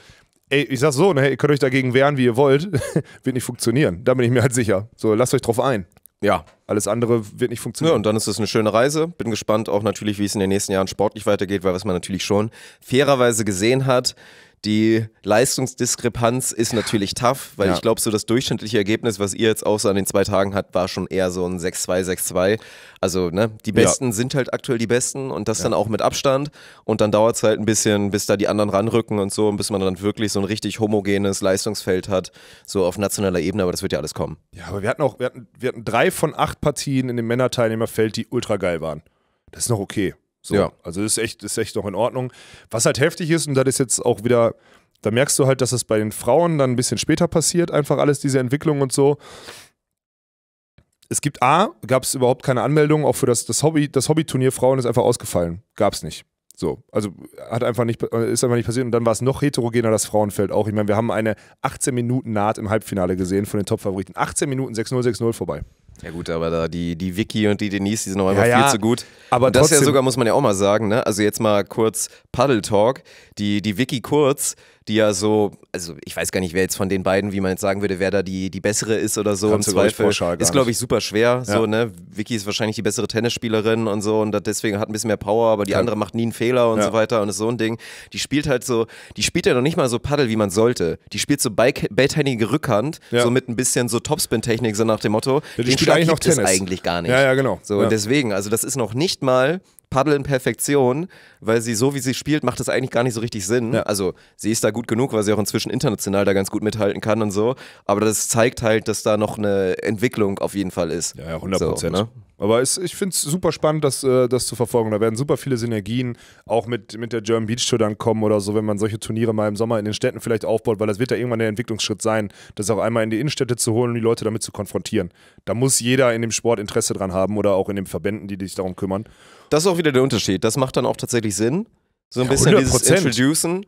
Ey, ich sag so, ne, ihr könnt euch dagegen wehren, wie ihr wollt. (laughs) wird nicht funktionieren. Da bin ich mir halt sicher. So, lasst euch drauf ein. Ja. Alles andere wird nicht funktionieren. Ja, und dann ist es eine schöne Reise. Bin gespannt auch natürlich, wie es in den nächsten Jahren sportlich weitergeht, weil was man natürlich schon fairerweise gesehen hat, die Leistungsdiskrepanz ist natürlich tough, weil ja. ich glaube, so das durchschnittliche Ergebnis, was ihr jetzt auch so an den zwei Tagen habt, war schon eher so ein 6-2, 6-2. Also, ne, die Besten ja. sind halt aktuell die Besten und das ja. dann auch mit Abstand. Und dann dauert es halt ein bisschen, bis da die anderen ranrücken und so, und bis man dann wirklich so ein richtig homogenes Leistungsfeld hat, so auf nationaler Ebene, aber das wird ja alles kommen. Ja, aber wir hatten auch, wir hatten, wir hatten drei von acht Partien in dem Männerteilnehmerfeld, die ultra geil waren. Das ist noch okay. So. Ja. Also ist echt, ist echt noch in Ordnung. Was halt heftig ist, und das ist jetzt auch wieder, da merkst du halt, dass es bei den Frauen dann ein bisschen später passiert, einfach alles diese Entwicklung und so. Es gibt A, gab es überhaupt keine Anmeldung, auch für das, das Hobby, das Hobbyturnier Frauen ist einfach ausgefallen. Gab es nicht. So, also hat einfach nicht, ist einfach nicht passiert. Und dann war es noch heterogener, das Frauenfeld auch. Ich meine, wir haben eine 18 Minuten Naht im Halbfinale gesehen von den Top-Favoriten. 18 Minuten 6-0, 6-0 vorbei. Ja gut, aber da die, die Vicky und die Denise, die sind noch einfach ja, viel zu gut. Aber und das ja sogar, muss man ja auch mal sagen, ne? Also jetzt mal kurz Puddle Talk. Die, die Vicky Kurz, die ja so, also ich weiß gar nicht, wer jetzt von den beiden, wie man jetzt sagen würde, wer da die, die bessere ist oder so. Im Zweifel glaub ist, glaube ich, super schwer. Ja. So, ne? Vicky ist wahrscheinlich die bessere Tennisspielerin und so und deswegen hat ein bisschen mehr Power, aber die ja. andere macht nie einen Fehler und ja. so weiter und ist so ein Ding. Die spielt halt so, die spielt ja noch nicht mal so Paddel, wie man sollte. Die spielt so beidhändige Rückhand, so mit ein bisschen so Topspin-Technik, so nach dem Motto. die den spielt eigentlich noch Tennis. eigentlich gar nicht. Ja, ja, genau. So, Und deswegen, also das ist noch nicht mal Paddel in Perfektion, weil sie so wie sie spielt, macht das eigentlich gar nicht so richtig Sinn. Ja. Also sie ist da gut genug, weil sie auch inzwischen international da ganz gut mithalten kann und so. Aber das zeigt halt, dass da noch eine Entwicklung auf jeden Fall ist. Ja, ja 100 Prozent. So, ne? Aber es, ich finde es super spannend, das, äh, das zu verfolgen. Da werden super viele Synergien auch mit, mit der German Beach Tour dann kommen oder so, wenn man solche Turniere mal im Sommer in den Städten vielleicht aufbaut, weil das wird ja irgendwann der Entwicklungsschritt sein, das auch einmal in die Innenstädte zu holen und die Leute damit zu konfrontieren. Da muss jeder in dem Sport Interesse dran haben oder auch in den Verbänden, die sich darum kümmern. Das ist auch wieder der Unterschied. Das macht dann auch tatsächlich Sinn. So ein ja, bisschen 100%. dieses Introducen.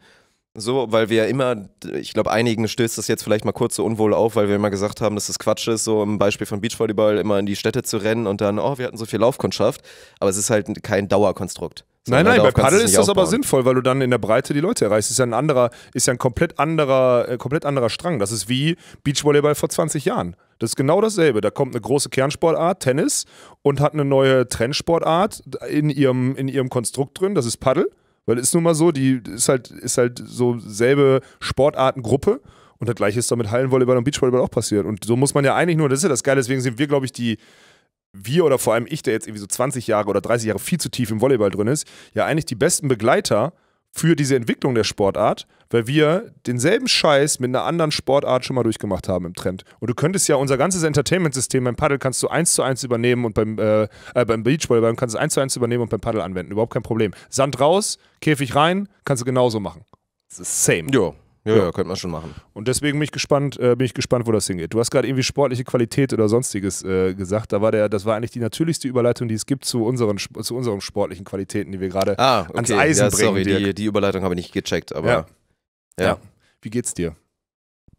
So, weil wir ja immer, ich glaube, einigen stößt das jetzt vielleicht mal kurz so unwohl auf, weil wir immer gesagt haben, dass das Quatsch ist, so im Beispiel von Beachvolleyball immer in die Städte zu rennen und dann, oh, wir hatten so viel Laufkundschaft. Aber es ist halt kein Dauerkonstrukt. So nein, nein, bei Paddel ist das aufbauen. aber sinnvoll, weil du dann in der Breite die Leute erreichst. Ist ja ein anderer, ist ja ein komplett anderer, äh, komplett anderer Strang. Das ist wie Beachvolleyball vor 20 Jahren. Das ist genau dasselbe. Da kommt eine große Kernsportart, Tennis, und hat eine neue Trendsportart in ihrem, in ihrem Konstrukt drin, das ist Paddel. Weil es ist nun mal so, die ist halt, ist halt so selbe Sportartengruppe. Und das gleiche ist da mit Hallenvolleyball und Beachvolleyball auch passiert. Und so muss man ja eigentlich nur, das ist ja das Geile, deswegen sind wir, glaube ich, die, wir oder vor allem ich, der jetzt irgendwie so 20 Jahre oder 30 Jahre viel zu tief im Volleyball drin ist, ja eigentlich die besten Begleiter für diese Entwicklung der Sportart, weil wir denselben Scheiß mit einer anderen Sportart schon mal durchgemacht haben im Trend. Und du könntest ja unser ganzes Entertainment-System beim Paddel kannst du eins zu eins übernehmen und beim, äh, äh beim Beachvolleyball kannst du eins zu eins übernehmen und beim Paddel anwenden. Überhaupt kein Problem. Sand raus, Käfig rein, kannst du genauso machen. Same. Jo. Ja, ja, könnte man schon machen. Und deswegen bin ich gespannt, äh, bin ich gespannt, wo das hingeht. Du hast gerade irgendwie sportliche Qualität oder sonstiges äh, gesagt. Da war der, das war eigentlich die natürlichste Überleitung, die es gibt zu unseren zu unseren sportlichen Qualitäten, die wir gerade ah, okay. ans Eisen ja, sorry, bringen. Sorry, die, die, Überleitung habe ich nicht gecheckt, aber ja. ja. Wie geht's dir?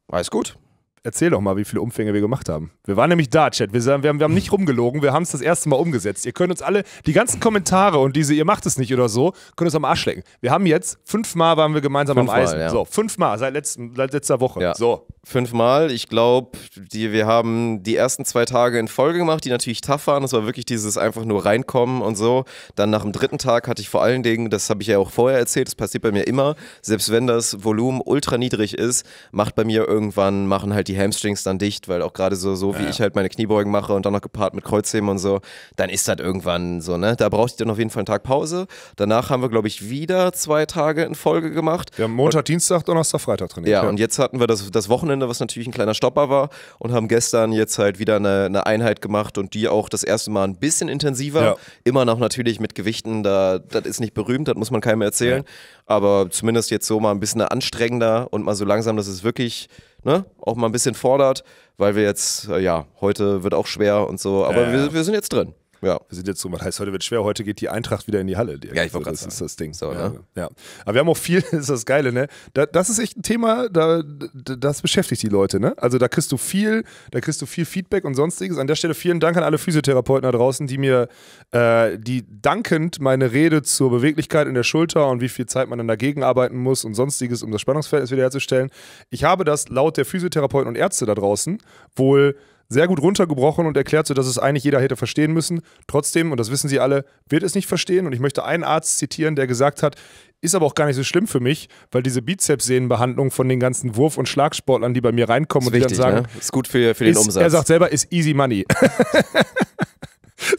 Alles gut erzähl doch mal, wie viele Umfänge wir gemacht haben. Wir waren nämlich da, Chat. Wir, wir, haben, wir haben nicht rumgelogen, wir haben es das erste Mal umgesetzt. Ihr könnt uns alle, die ganzen Kommentare und diese, ihr macht es nicht oder so, könnt uns am Arsch lecken. Wir haben jetzt, fünfmal waren wir gemeinsam fünfmal, am Eisen. Ja. So, fünfmal, seit, letzten, seit letzter Woche. Ja. So. Fünfmal, ich glaube, wir haben die ersten zwei Tage in Folge gemacht, die natürlich tough waren. Das war wirklich dieses einfach nur reinkommen und so. Dann nach dem dritten Tag hatte ich vor allen Dingen, das habe ich ja auch vorher erzählt, das passiert bei mir immer, selbst wenn das Volumen ultra niedrig ist, macht bei mir irgendwann, machen halt die die Hamstrings dann dicht, weil auch gerade so, so wie ja. ich halt meine Kniebeugen mache und dann noch gepaart mit Kreuzheben und so, dann ist das irgendwann so, ne? Da brauchte ich dann auf jeden Fall einen Tag Pause. Danach haben wir, glaube ich, wieder zwei Tage in Folge gemacht. Wir haben Montag, und, Dienstag, Donnerstag, Freitag trainiert. Ja, ja, und jetzt hatten wir das, das Wochenende, was natürlich ein kleiner Stopper war und haben gestern jetzt halt wieder eine, eine Einheit gemacht und die auch das erste Mal ein bisschen intensiver. Ja. Immer noch natürlich mit Gewichten, da, das ist nicht berühmt, das muss man keinem erzählen. Aber zumindest jetzt so mal ein bisschen anstrengender und mal so langsam, dass es wirklich ne, auch mal ein bisschen fordert, weil wir jetzt, äh, ja, heute wird auch schwer und so, aber ja, Wir, wir sind jetzt drin. Ja. Wir sind jetzt so, man heißt, heute wird schwer, heute geht die Eintracht wieder in die Halle. Direkt. Ja, ich wollte also, Das sagen. ist das Ding. So, ja. Ne? ja. Aber wir haben auch viel, (laughs) das ist das Geile, ne? Da, das ist echt ein Thema, da, das beschäftigt die Leute, ne? Also da kriegst du viel, da kriegst du viel Feedback und sonstiges. An der Stelle vielen Dank an alle Physiotherapeuten da draußen, die mir, äh, die dankend meine Rede zur Beweglichkeit in der Schulter und wie viel Zeit man dann dagegen arbeiten muss und sonstiges, um das Spannungsverhältnis wiederherzustellen. Ich habe das laut der Physiotherapeuten und Ärzte da draußen wohl sehr gut runtergebrochen und erklärt, so, dass es eigentlich jeder hätte verstehen müssen. Trotzdem, und das wissen Sie alle, wird es nicht verstehen. Und ich möchte einen Arzt zitieren, der gesagt hat, ist aber auch gar nicht so schlimm für mich, weil diese Bizepssehnenbehandlung von den ganzen Wurf- und Schlagsportlern, die bei mir reinkommen ist und wichtig, die dann sagen, ne? ist gut für, für den ist, Umsatz. Er sagt selber, ist easy money. (laughs)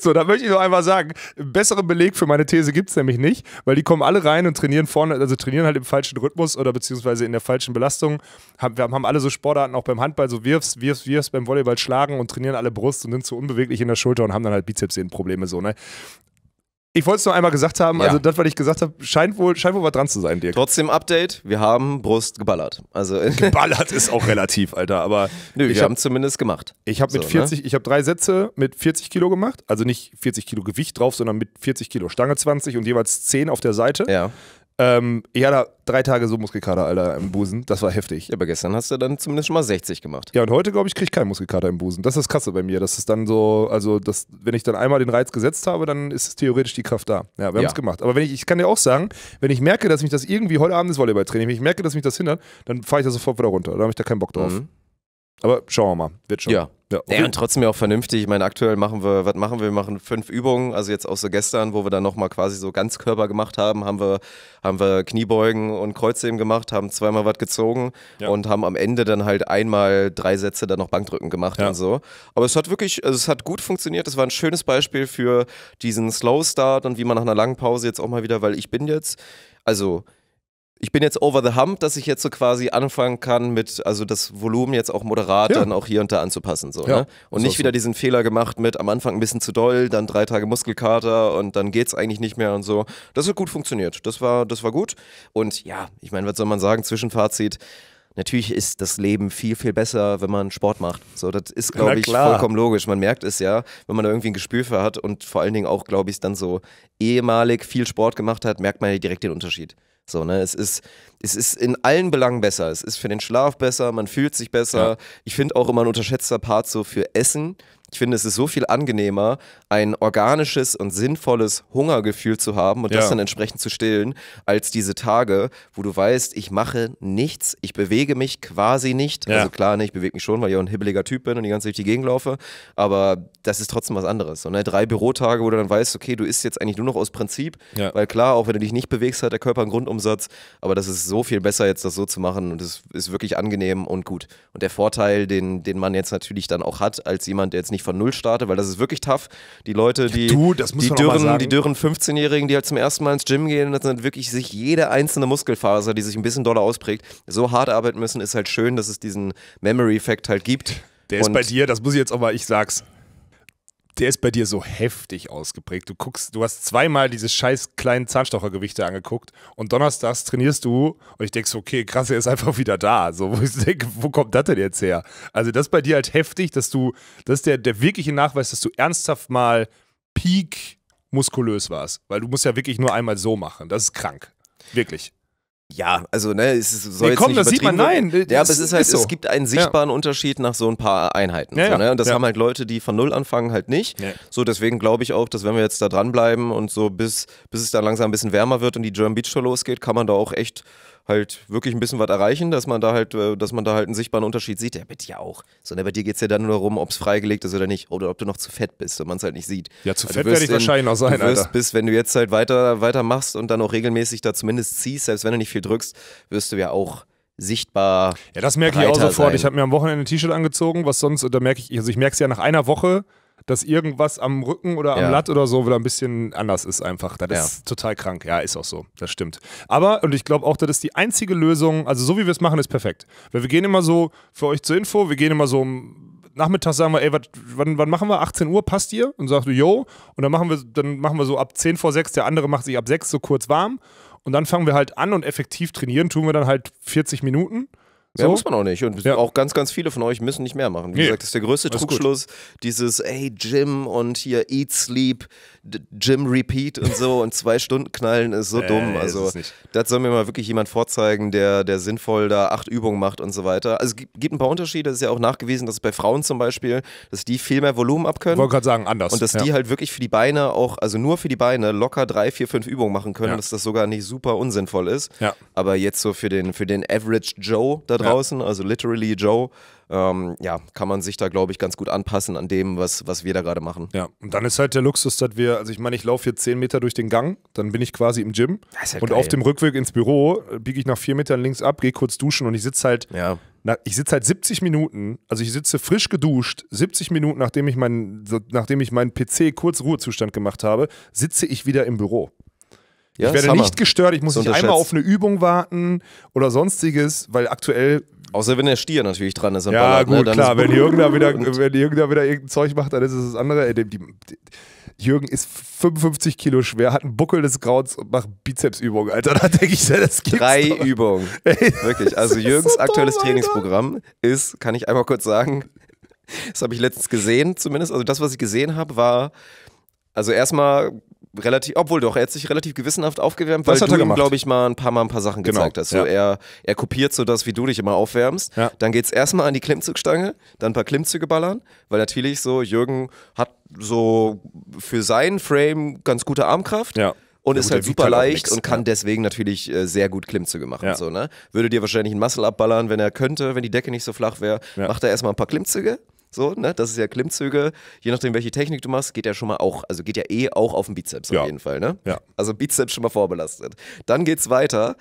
So, da möchte ich doch einfach sagen, besseren Beleg für meine These gibt es nämlich nicht, weil die kommen alle rein und trainieren vorne, also trainieren halt im falschen Rhythmus oder beziehungsweise in der falschen Belastung. wir haben alle so Sportarten, auch beim Handball, so wirfst, wirfst, wirfst, beim Volleyball schlagen und trainieren alle Brust und sind zu unbeweglich in der Schulter und haben dann halt Bizepssehnenprobleme so, ne? Ich wollte es nur einmal gesagt haben, also ja. also das, was ich gesagt habe, scheint wohl, scheint wohl was dran zu sein, Dirk. Trotzdem Update, wir haben Brust geballert. Also (laughs) geballert ist auch relativ, Alter, aber Nö, ich wir hab, haben zumindest gemacht. Ich habe so, 40, ne? ich habe drei Sätze mit 40 Kilo gemacht, also nicht 40 Kilo Gewicht drauf, sondern mit 40 Kilo Stange 20 und jeweils 10 auf der Seite. Ja. Ähm, ich hatte drei Tage so Muskelkater, Alter, im Busen. Das war heftig. Ja, aber gestern hast du dann zumindest schon mal 60 gemacht. Ja, und heute, glaube ich, kriege ich keinen Muskelkater im Busen. Das ist das Krasse bei mir. Das ist dann so, also das, wenn ich dann einmal den Reiz gesetzt habe, dann ist theoretisch die Kraft da. Ja, wir haben es gemacht. Aber wenn ich, ich kann dir auch sagen, wenn ich merke, dass mich das irgendwie heute Abend ist Volleyballtraining, wenn ich merke, dass mich das hindert, dann fahre ich da sofort wieder runter. Da habe ich da keinen Bock drauf. Mhm. Aber schauen wir mal. Wird schon. Ja. Ja, okay. ja, und trotzdem ja auch vernünftig. Ich meine, aktuell machen wir, was machen wir? Wir machen fünf Übungen. Also jetzt auch so gestern, wo wir dann nochmal quasi so ganz Körper gemacht haben, haben wir, haben wir Kniebeugen und Kreuzheben gemacht, haben zweimal was gezogen ja. und haben am Ende dann halt einmal drei Sätze dann noch Bankdrücken gemacht ja. und so. Aber es hat wirklich, also es hat gut funktioniert. Es war ein schönes Beispiel für diesen Slow Start und wie man nach einer langen Pause jetzt auch mal wieder, weil ich bin jetzt, also ich bin jetzt over the hump, dass ich jetzt so quasi anfangen kann mit, also das Volumen jetzt auch moderat ja. dann auch hier und da anzupassen. So, ja. ne? Und so, nicht so. wieder diesen Fehler gemacht mit am Anfang ein bisschen zu doll, dann drei Tage Muskelkater und dann geht's eigentlich nicht mehr und so. Das hat gut funktioniert. Das war, das war gut. Und ja, ich meine, was soll man sagen? Zwischenfazit. Natürlich ist das Leben viel, viel besser, wenn man Sport macht. So, das ist, glaube ich, vollkommen logisch. Man merkt es ja, wenn man da irgendwie ein Gespür für hat und vor allen Dingen auch, glaube ich, dann so ehemalig viel Sport gemacht hat, merkt man ja direkt den Unterschied. So, ne? Es ist, es ist in allen Belangen besser. Es ist für den Schlaf besser, man fühlt sich besser. Ja. Ich finde auch immer ein unterschätzter Part so für Essen ich finde, es ist so viel angenehmer, ein organisches und sinnvolles Hungergefühl zu haben und ja. das dann entsprechend zu stillen, als diese Tage, wo du weißt, ich mache nichts, ich bewege mich quasi nicht. Ja. Also klar, ne, ich bewege mich schon, weil ich auch ein hibbeliger Typ bin und die ganze Zeit durch die Gegend laufe, aber das ist trotzdem was anderes. Und ne, drei Bürotage, wo du dann weißt, okay, du isst jetzt eigentlich nur noch aus Prinzip, ja. weil klar, auch wenn du dich nicht bewegst, hat der Körper einen Grundumsatz, aber das ist so viel besser, jetzt das so zu machen und es ist wirklich angenehm und gut. Und der Vorteil, den, den man jetzt natürlich dann auch hat, als jemand, der jetzt nicht nicht von Null starte, weil das ist wirklich tough. Die Leute, die, ja, du, die, dürren, die dürren 15-Jährigen, die halt zum ersten Mal ins Gym gehen, das sind wirklich sich jede einzelne Muskelfaser, die sich ein bisschen doller ausprägt, so hart arbeiten müssen, ist halt schön, dass es diesen Memory-Effekt halt gibt. Der ist und bei dir, das muss ich jetzt auch mal, ich sag's der ist bei dir so heftig ausgeprägt. Du guckst, du hast zweimal diese scheiß kleinen Zahnstochergewichte angeguckt und donnerstags trainierst du und ich denkst, okay, krass, er ist einfach wieder da. So, wo ich denke, wo kommt das denn jetzt her? Also, das ist bei dir halt heftig, dass du, das ist der, der wirkliche Nachweis, dass du ernsthaft mal Peak muskulös warst. Weil du musst ja wirklich nur einmal so machen. Das ist krank. Wirklich. Ja, also ne, es soll nee, jetzt nicht das sieht man, nein. Ja, aber es ist halt, ist so. es gibt einen sichtbaren ja. Unterschied nach so ein paar Einheiten. Ja, so, ne? Und das ja. haben halt Leute, die von null anfangen, halt nicht. So, deswegen glaube ich auch, dass wenn wir jetzt da dranbleiben und so, bis, bis es dann langsam ein bisschen wärmer wird und die German Beach Show losgeht, kann man da auch echt halt wirklich ein bisschen was erreichen, dass man da halt, äh, dass man da halt einen sichtbaren Unterschied sieht. Ja, bitte ja auch. Sondern bei dir geht es ja dann nur darum, ob es freigelegt ist oder nicht. Oder ob du noch zu fett bist und man es halt nicht sieht. Ja, zu also fett werde ich wahrscheinlich noch sein, du wirst, Alter. Bis, wenn du jetzt halt weiter, weiter machst und dann auch regelmäßig da zumindest ziehst, selbst wenn du nicht viel drückst, wirst du ja auch sichtbar. Ja, das merke ich auch sofort. Sein. Ich habe mir am Wochenende ein T-Shirt angezogen, was sonst, und da merke ich, also ich merke es ja nach einer Woche, dass irgendwas am Rücken oder am ja. Latt oder so wieder ein bisschen anders ist einfach. Das ja. ist total krank. Ja, ist auch so. Das stimmt. Aber, und ich glaube auch, das ist die einzige Lösung, also so wie wir es machen, ist perfekt. Weil wir gehen immer so, für euch zur Info, wir gehen immer so um Nachmittag sagen wir, ey, wat, wann, wann, machen wir? 18 Uhr, passt ihr? Und sagst du, yo. Und dann machen wir, dann machen wir so ab 10 vor 6, der andere macht sich ab 6 so kurz warm. Und dann fangen wir halt an und effektiv trainieren, tun wir dann halt 40 Minuten. So? muss man auch nicht. Und ja. auch ganz, ganz viele von euch müssen nicht mehr machen. Wie nee. gesagt, das ist der größte Trugschluss. Dieses, ey, Gym und hier Eat, Sleep, Gym Repeat und so und zwei Stunden knallen ist so äh, dumm. Also das soll mir mal wirklich jemand vorzeigen, der, der sinnvoll da acht Übungen macht und so weiter. Also es gibt ein paar Unterschiede. Es ist ja auch nachgewiesen, dass es bei Frauen zum Beispiel, dass die viel mehr Volumen abkönnen. Ich Wollte gerade sagen, anders. Und dass ja. die halt wirklich für die Beine auch, also nur für die Beine locker drei, vier, fünf Übungen machen können, ja. dass das sogar nicht super unsinnvoll ist. Ja. Aber jetzt so für den, für den Average Joe da draußen, also literally Joe, ähm, ja, kann man sich da, glaube ich, ganz gut anpassen an dem, was, was wir da gerade machen. Ja, und dann ist halt der Luxus, dass wir, also ich meine, ich laufe hier zehn Meter durch den Gang, dann bin ich quasi im Gym halt und geil. auf dem Rückweg ins Büro äh, biege ich nach vier Metern links ab, gehe kurz duschen und ich sitze halt. Ja. Na, ich sitze halt 70 Minuten, also ich sitze frisch geduscht, 70 Minuten, nachdem ich, mein, nachdem ich meinen PC kurz Ruhezustand gemacht habe, sitze ich wieder im Büro. Ja, ich werde nicht gestört, ich muss nicht einmal auf eine Übung warten oder sonstiges, weil aktuell Außer wenn der Stier natürlich dran ist. ja, Ballard, ne, gut, ne? dann klar. Wenn irgendwer wieder, wenn Jürgen da wieder irgendein Zeug macht, dann ist es das andere. Ey, die, die, Jürgen ist 55 Kilo schwer, hat einen Buckel des Grauens und macht Bizepsübungen, Alter. (laughs) Da denke ich, das gibt's Drei doch. Übungen. (laughs) Ey, Wirklich. Also Jürgens so aktuelles dumm, Trainingsprogramm ist, kann ich einmal kurz sagen, das habe ich letztens gesehen zumindest. Also das, was ich gesehen habe, war, also erstmal relativ, obwohl doch, er hat sich relativ gewissenhaft aufgewärmt, das weil du ihm, glaube ich, mal ein paar Mal ein paar Sachen genau. gezeigt hast. So, er, er kopiert so das, wie du dich immer aufwärmst. Ja. Dann es erstmal an die Klimmzugstange, dann ein paar Klimmzüge ballern, weil natürlich so, Jürgen hat so für seinen Frame ganz gute Armkraft. Ja und ja, ist gut, halt super halt leicht und kann ja. deswegen natürlich äh, sehr gut Klimmzüge machen. Ja. So, ne? Würde dir wahrscheinlich ein Muscle abballern, wenn er könnte, wenn die Decke nicht so flach wäre. Macht er erstmal ein paar Klimmzüge, so, ne? Das ist ja Klimmzüge. Je nachdem, welche Technik du machst, geht ja schon mal auch, also geht ja eh auch auf den Bizeps ja. auf jeden Fall, ne? Ja. Also Bizeps schon mal vorbelastet. Dann geht's weiter.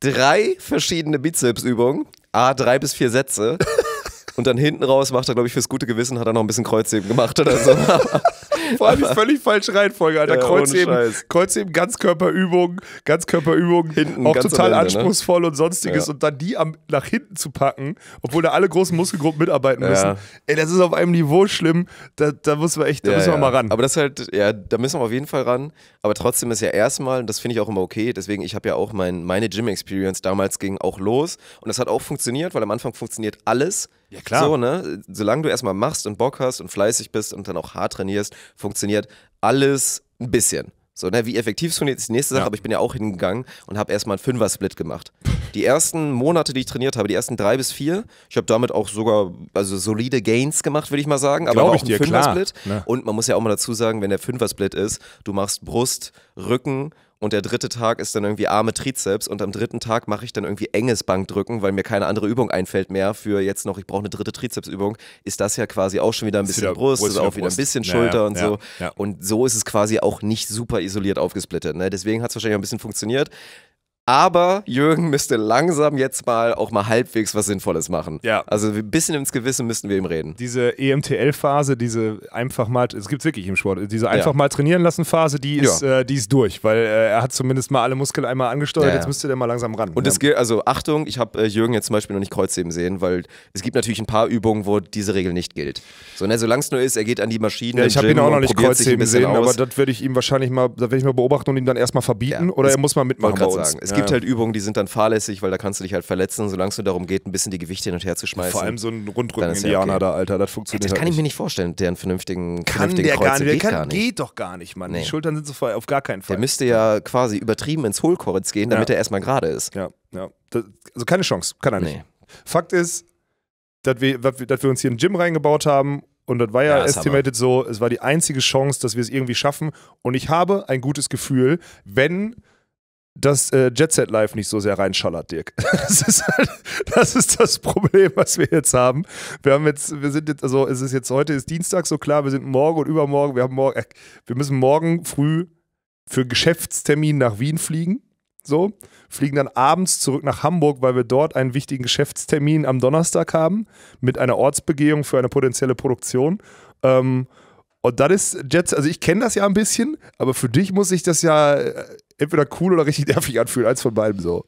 Drei verschiedene Bizepsübungen, a drei bis vier Sätze. (laughs) Und dann hinten raus macht er, glaube ich, fürs gute Gewissen hat er noch ein bisschen Kreuzheben gemacht oder so. (laughs) Vor allem die völlig falsche Reihenfolge, Alter. Ja, Kreuzheben, Kreuzheben, Ganzkörperübungen, Ganzkörperübungen, hinten, auch ganz total Ende, ne? anspruchsvoll ne? und sonstiges. Ja. Und dann die am, nach hinten zu packen, obwohl da alle großen Muskelgruppen mitarbeiten ja. müssen. Ey, das ist auf einem Niveau schlimm. Da, da müssen wir echt, da müssen wir mal ran. Aber das ist halt, ja, da müssen wir auf jeden Fall ran. Aber trotzdem ist ja erstmal, und das finde ich auch immer okay, deswegen, ich habe ja auch mein, meine Gym-Experience damals ging auch los. Und das hat auch funktioniert, weil am Anfang funktioniert alles ja, klar. So, ne? Solange du erstmal machst und Bock hast und fleißig bist und dann auch hart trainierst, funktioniert alles ein bisschen. So, ne, wie effektiv es funktioniert, ist die nächste Sache, ja. aber ich bin ja auch hingegangen und habe erstmal einen Fünfer-Split gemacht. Die ersten Monate, die ich trainiert habe, die ersten drei bis vier, ich habe damit auch sogar also solide Gains gemacht, würde ich mal sagen, aber auch ich Fünfer-Split. Ne? Und man muss ja auch mal dazu sagen, wenn der Fünfer-Split ist, du machst Brust, Rücken und der dritte Tag ist dann irgendwie arme Trizeps und am dritten Tag mache ich dann irgendwie enges Bankdrücken, weil mir keine andere Übung einfällt mehr für jetzt noch, ich brauche eine dritte Trizepsübung, ist das ja quasi auch schon wieder ein bisschen wieder Brust, Brust ist auch wieder ein bisschen Schulter und ja, so. Ja. Und so ist es quasi auch nicht super isoliert aufgesplittet. Ne? Deswegen hat es wahrscheinlich ein bisschen funktioniert. Aber Jürgen müsste langsam jetzt mal auch mal halbwegs was Sinnvolles machen. Ja. Also ein bisschen ins Gewissen müssten wir ihm reden. Diese EMTL-Phase, diese einfach mal, es gibt wirklich im Sport, diese einfach ja. mal trainieren lassen Phase, die ist, ja. äh, die ist durch, weil äh, er hat zumindest mal alle Muskeln einmal angesteuert, ja, jetzt müsste der mal langsam ran. Und es gilt, also Achtung, ich habe äh, Jürgen jetzt zum Beispiel noch nicht Kreuzheben sehen, weil es gibt natürlich ein paar Übungen, wo diese Regel nicht gilt. So, ne, solange es nur ist, er geht an die Maschine. Ja, ich habe ihn auch noch nicht Kreuzheben sehen, aus. aber das werde ich ihm wahrscheinlich mal, das werde ich mal beobachten und ihm dann erstmal verbieten oder er muss mal mitmachen bei uns. Sagen. Es ja. gibt halt Übungen, die sind dann fahrlässig, weil da kannst du dich halt verletzen, solange es nur darum geht, ein bisschen die Gewichte hin und her zu schmeißen. Vor allem so ein Rundrücken-Indianer ja okay. da, Alter, das funktioniert ja, Das halt kann halt ich mir nicht vorstellen, der einen vernünftigen, kann vernünftigen der Kreuze gar nicht, geht kann, gar nicht. Geht doch gar nicht, Mann. Nee. Die Schultern sind so voll, auf gar keinen Fall. Der müsste ja quasi übertrieben ins Hohlkreuz gehen, damit er erstmal gerade ist. Ja, ja. Das, also keine Chance, kann er nicht. Nee. Fakt ist, dass wir, dass wir uns hier ein Gym reingebaut haben und das war ja, ja estimated so, es war die einzige Chance, dass wir es irgendwie schaffen. Und ich habe ein gutes Gefühl, wenn dass äh, Jet Set Live nicht so sehr reinschallert, Dirk. (laughs) Das ist, halt, das ist, das Problem, was wir jetzt haben. Wir haben jetzt, wir sind jetzt, also es ist jetzt heute ist Dienstag so klar, wir sind morgen und übermorgen, wir haben morgen, äh, wir müssen morgen früh für Geschäftstermin nach Wien fliegen. So, fliegen dann abends zurück nach Hamburg, weil wir dort einen wichtigen Geschäftstermin am Donnerstag haben mit einer Ortsbegehung für eine potenzielle Produktion. Ähm, und das ist Jets, also ich kenne das ja ein bisschen, aber für dich muss ich das ja äh, entweder cool oder richtig nervig anfühlen. Eins von beiden so.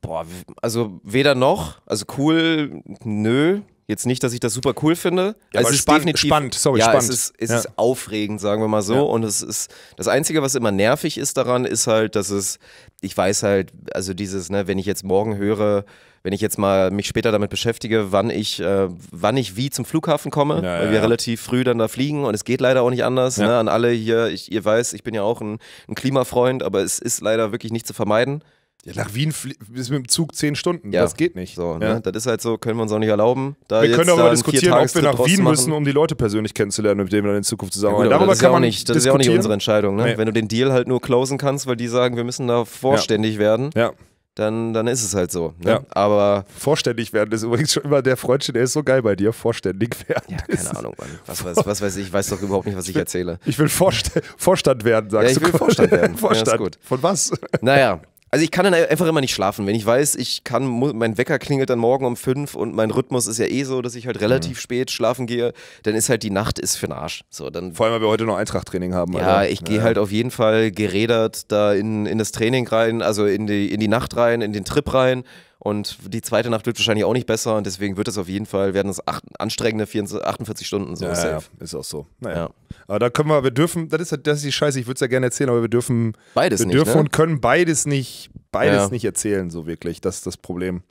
Boah, also weder noch. Also cool, nö. Jetzt nicht, dass ich das super cool finde. Ja, also es ist spannend, spannend, sorry, ja, spannend. Es, ist, es ja. ist aufregend, sagen wir mal so. Ja. Und es ist das Einzige, was immer nervig ist daran, ist halt, dass es, ich weiß halt, also dieses, ne, wenn ich jetzt morgen höre, wenn ich jetzt mal mich später damit beschäftige, wann ich, äh, wann ich wie zum Flughafen komme, ja, weil wir ja. relativ früh dann da fliegen und es geht leider auch nicht anders. Ja. Ne? An alle hier, ich, ihr weiß, ich bin ja auch ein, ein Klimafreund, aber es ist leider wirklich nicht zu vermeiden. Ja, nach Wien ist mit dem Zug zehn Stunden. Ja. Das geht nicht. So, ne? ja. ne? Das ist halt so, können wir uns auch nicht erlauben. wir können aber diskutieren, ob wir nach Wien müssen, um die Leute persönlich kennenzulernen, mit denen wir dann in Zukunft zusammenarbeiten. Ja, gut, Darüber das, ist ja, auch nicht, das ist ja auch nicht unsere Entscheidung. Ne? Nee. Wenn du den Deal halt nur closen kannst, weil die sagen, wir müssen da vorständig werden. Ja dann, dann ist es halt so. Ne? Ja. Aber vorständig werden ist übrigens schon immer der Freundchen, der ist so geil bei dir, vorständig werden. Ja, keine Ahnung, Mann. (laughs) Was, was, was weiß ich, ich weiß doch überhaupt nicht, was ich, ich will, erzähle. Ich will Vorst Vorstand werden, sagst ja, ich du. Ich will Vorstand werden. (laughs) Vorstand. Ja, gut. Von was? Naja, also ich kann dann einfach immer nicht schlafen, wenn ich weiß, ich kann, mein Wecker klingelt dann morgen um fünf und mein Rhythmus ist ja eh so, dass ich halt relativ mhm. spät schlafen gehe, dann ist halt die Nacht ist für den Arsch. So, dann Vor allem, weil wir heute noch Eintracht-Training haben. Ja, Alter. ich gehe halt auf jeden Fall gerädert da in, in das Training rein, also in die, in die Nacht rein, in den Trip rein und die zweite Nacht wird wahrscheinlich auch nicht besser und deswegen wird es auf jeden Fall, werden es acht, anstrengende 24, 48 Stunden so. Ja, safe. ja, ist auch so. Naja. Ja. Aber da können wir, wir dürfen, das ist, das ist die Scheiße, ich würde es ja gerne erzählen, aber wir dürfen beides wir nicht, dürfen ne? und können beides nicht, beides ja. nicht erzählen, so wirklich. Das ist das Problem.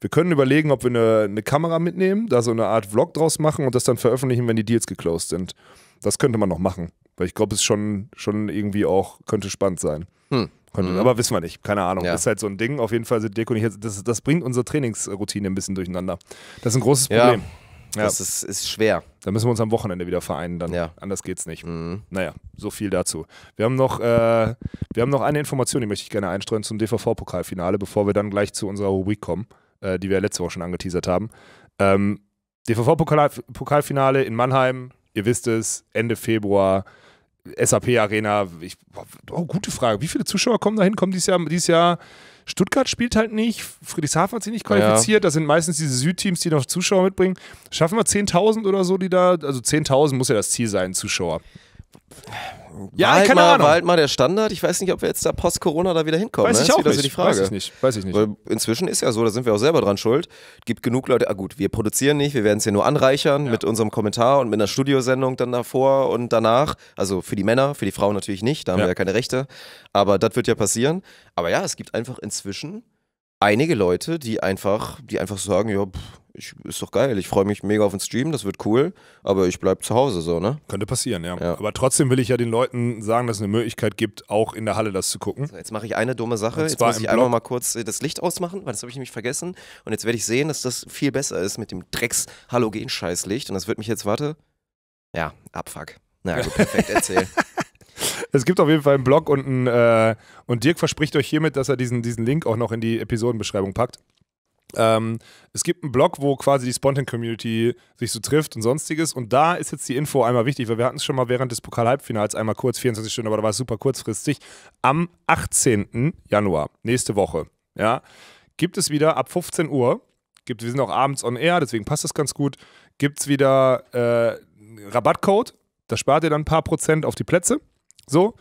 Wir können überlegen, ob wir eine, eine Kamera mitnehmen, da so eine Art Vlog draus machen und das dann veröffentlichen, wenn die Deals geclosed sind. Das könnte man noch machen. Weil ich glaube, es schon, schon irgendwie auch könnte spannend sein. Hm. Könnte, mhm. aber wissen wir nicht, keine Ahnung. Ja. Ist halt so ein Ding. Auf jeden Fall sind Dirk und ich jetzt, das, das bringt unsere Trainingsroutine ein bisschen durcheinander. Das ist ein großes Problem. Ja. Ja. Das ist, ist, schwer. Da müssen wir uns am Wochenende wieder vereinen, dann. Ja. Anders geht's nicht. Mhm. Naja, so viel dazu. Wir haben noch, äh, wir haben noch eine Information, die möchte ich gerne einstreuen zum DVV-Pokalfinale, bevor wir dann gleich zu unserer Rubrik kommen, äh, die wir letzte Woche schon angeteasert haben. Ähm, DVV-Pokalfinale in Mannheim, ihr wisst es, Ende Februar. SAP Arena, ich, oh, gute Frage. Wie viele Zuschauer kommen da hin? Kommen dieses Jahr, dieses Jahr, Stuttgart spielt halt nicht, Friedrichshafen hat sich nicht qualifiziert, ja. das sind meistens diese Südteams, die noch Zuschauer mitbringen. Schaffen wir 10.000 oder so, die da, also 10.000 muss ja das Ziel sein, Zuschauer ja, war halt keine mal, Ahnung. War halt mal der Standard. Ich weiß nicht, ob wir jetzt da post-Corona da wieder hinkommen. Weiß ne? ich auch nicht. So die Frage. Weiß ich nicht. Weiß ich nicht. Weil inzwischen ist ja so, da sind wir auch selber dran schuld. Gibt genug Leute, ah gut, wir produzieren nicht, wir werden es hier nur anreichern ja. mit unserem Kommentar und mit einer Studiosendung dann davor und danach. Also für die Männer, für die Frauen natürlich nicht, da haben ja. wir ja keine Rechte. Aber das wird ja passieren. Aber ja, es gibt einfach inzwischen einige Leute, die einfach, die einfach sagen, ja, pff, ich, ist doch geil, ich freue mich mega auf den Stream, das wird cool, aber ich bleibe zu Hause so, ne? Könnte passieren, ja. ja. Aber trotzdem will ich ja den Leuten sagen, dass es eine Möglichkeit gibt, auch in der Halle das zu gucken. So, jetzt mache ich eine dumme Sache, jetzt muss ich einmal mal kurz äh, das Licht ausmachen, weil das habe ich nämlich vergessen und jetzt werde ich sehen, dass das viel besser ist mit dem Drecks-Halogen-Scheißlicht und das wird mich jetzt, warte, ja, abfuck. Na gut, perfekt, erzähl. (laughs) Es gibt auf jeden Fall einen Blog und, einen, äh, und Dirk verspricht euch hiermit, dass er diesen, diesen Link auch noch in die Episodenbeschreibung packt. Ähm, es gibt einen Blog, wo quasi die Spontan-Community sich so trifft und sonstiges. Und da ist jetzt die Info einmal wichtig, weil wir hatten es schon mal während des Pokal-Halbfinals einmal kurz, 24 Stunden, aber da war es super kurzfristig. Am 18. Januar, nächste Woche, ja, gibt es wieder ab 15 Uhr, gibt, wir sind auch abends on air, deswegen passt das ganz gut, gibt es wieder äh, Rabattcode. Da spart ihr dann ein paar Prozent auf die Plätze. So,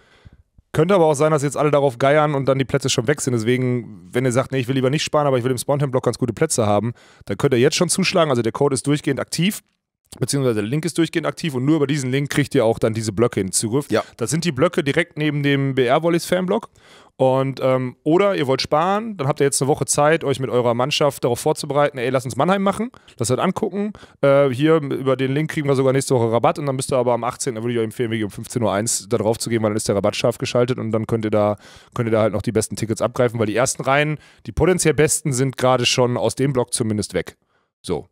könnte aber auch sein, dass jetzt alle darauf geiern und dann die Plätze schon weg sind. Deswegen, wenn ihr sagt, nee, ich will lieber nicht sparen, aber ich will im Spontan-Block ganz gute Plätze haben, dann könnt ihr jetzt schon zuschlagen. Also der Code ist durchgehend aktiv beziehungsweise der Link ist durchgehend aktiv und nur über diesen Link kriegt ihr auch dann diese Blöcke in Zugriff. Ja. Das sind die Blöcke direkt neben dem BR-Volleys Fanblock. Und, ähm, oder ihr wollt sparen, dann habt ihr jetzt eine Woche Zeit, euch mit eurer Mannschaft darauf vorzubereiten, ey, lass uns Mannheim machen, das halt angucken. Äh, hier über den Link kriegen wir sogar nächste Woche Rabatt und dann müsst ihr aber am 18., Dann würde ich euch empfehlen, um 15.01 Uhr da drauf zu gehen, weil dann ist der Rabatt scharf geschaltet und dann könnt ihr da, könnt ihr da halt noch die besten Tickets abgreifen, weil die ersten Reihen, die potenziell besten, sind gerade schon aus dem Block zumindest weg. So.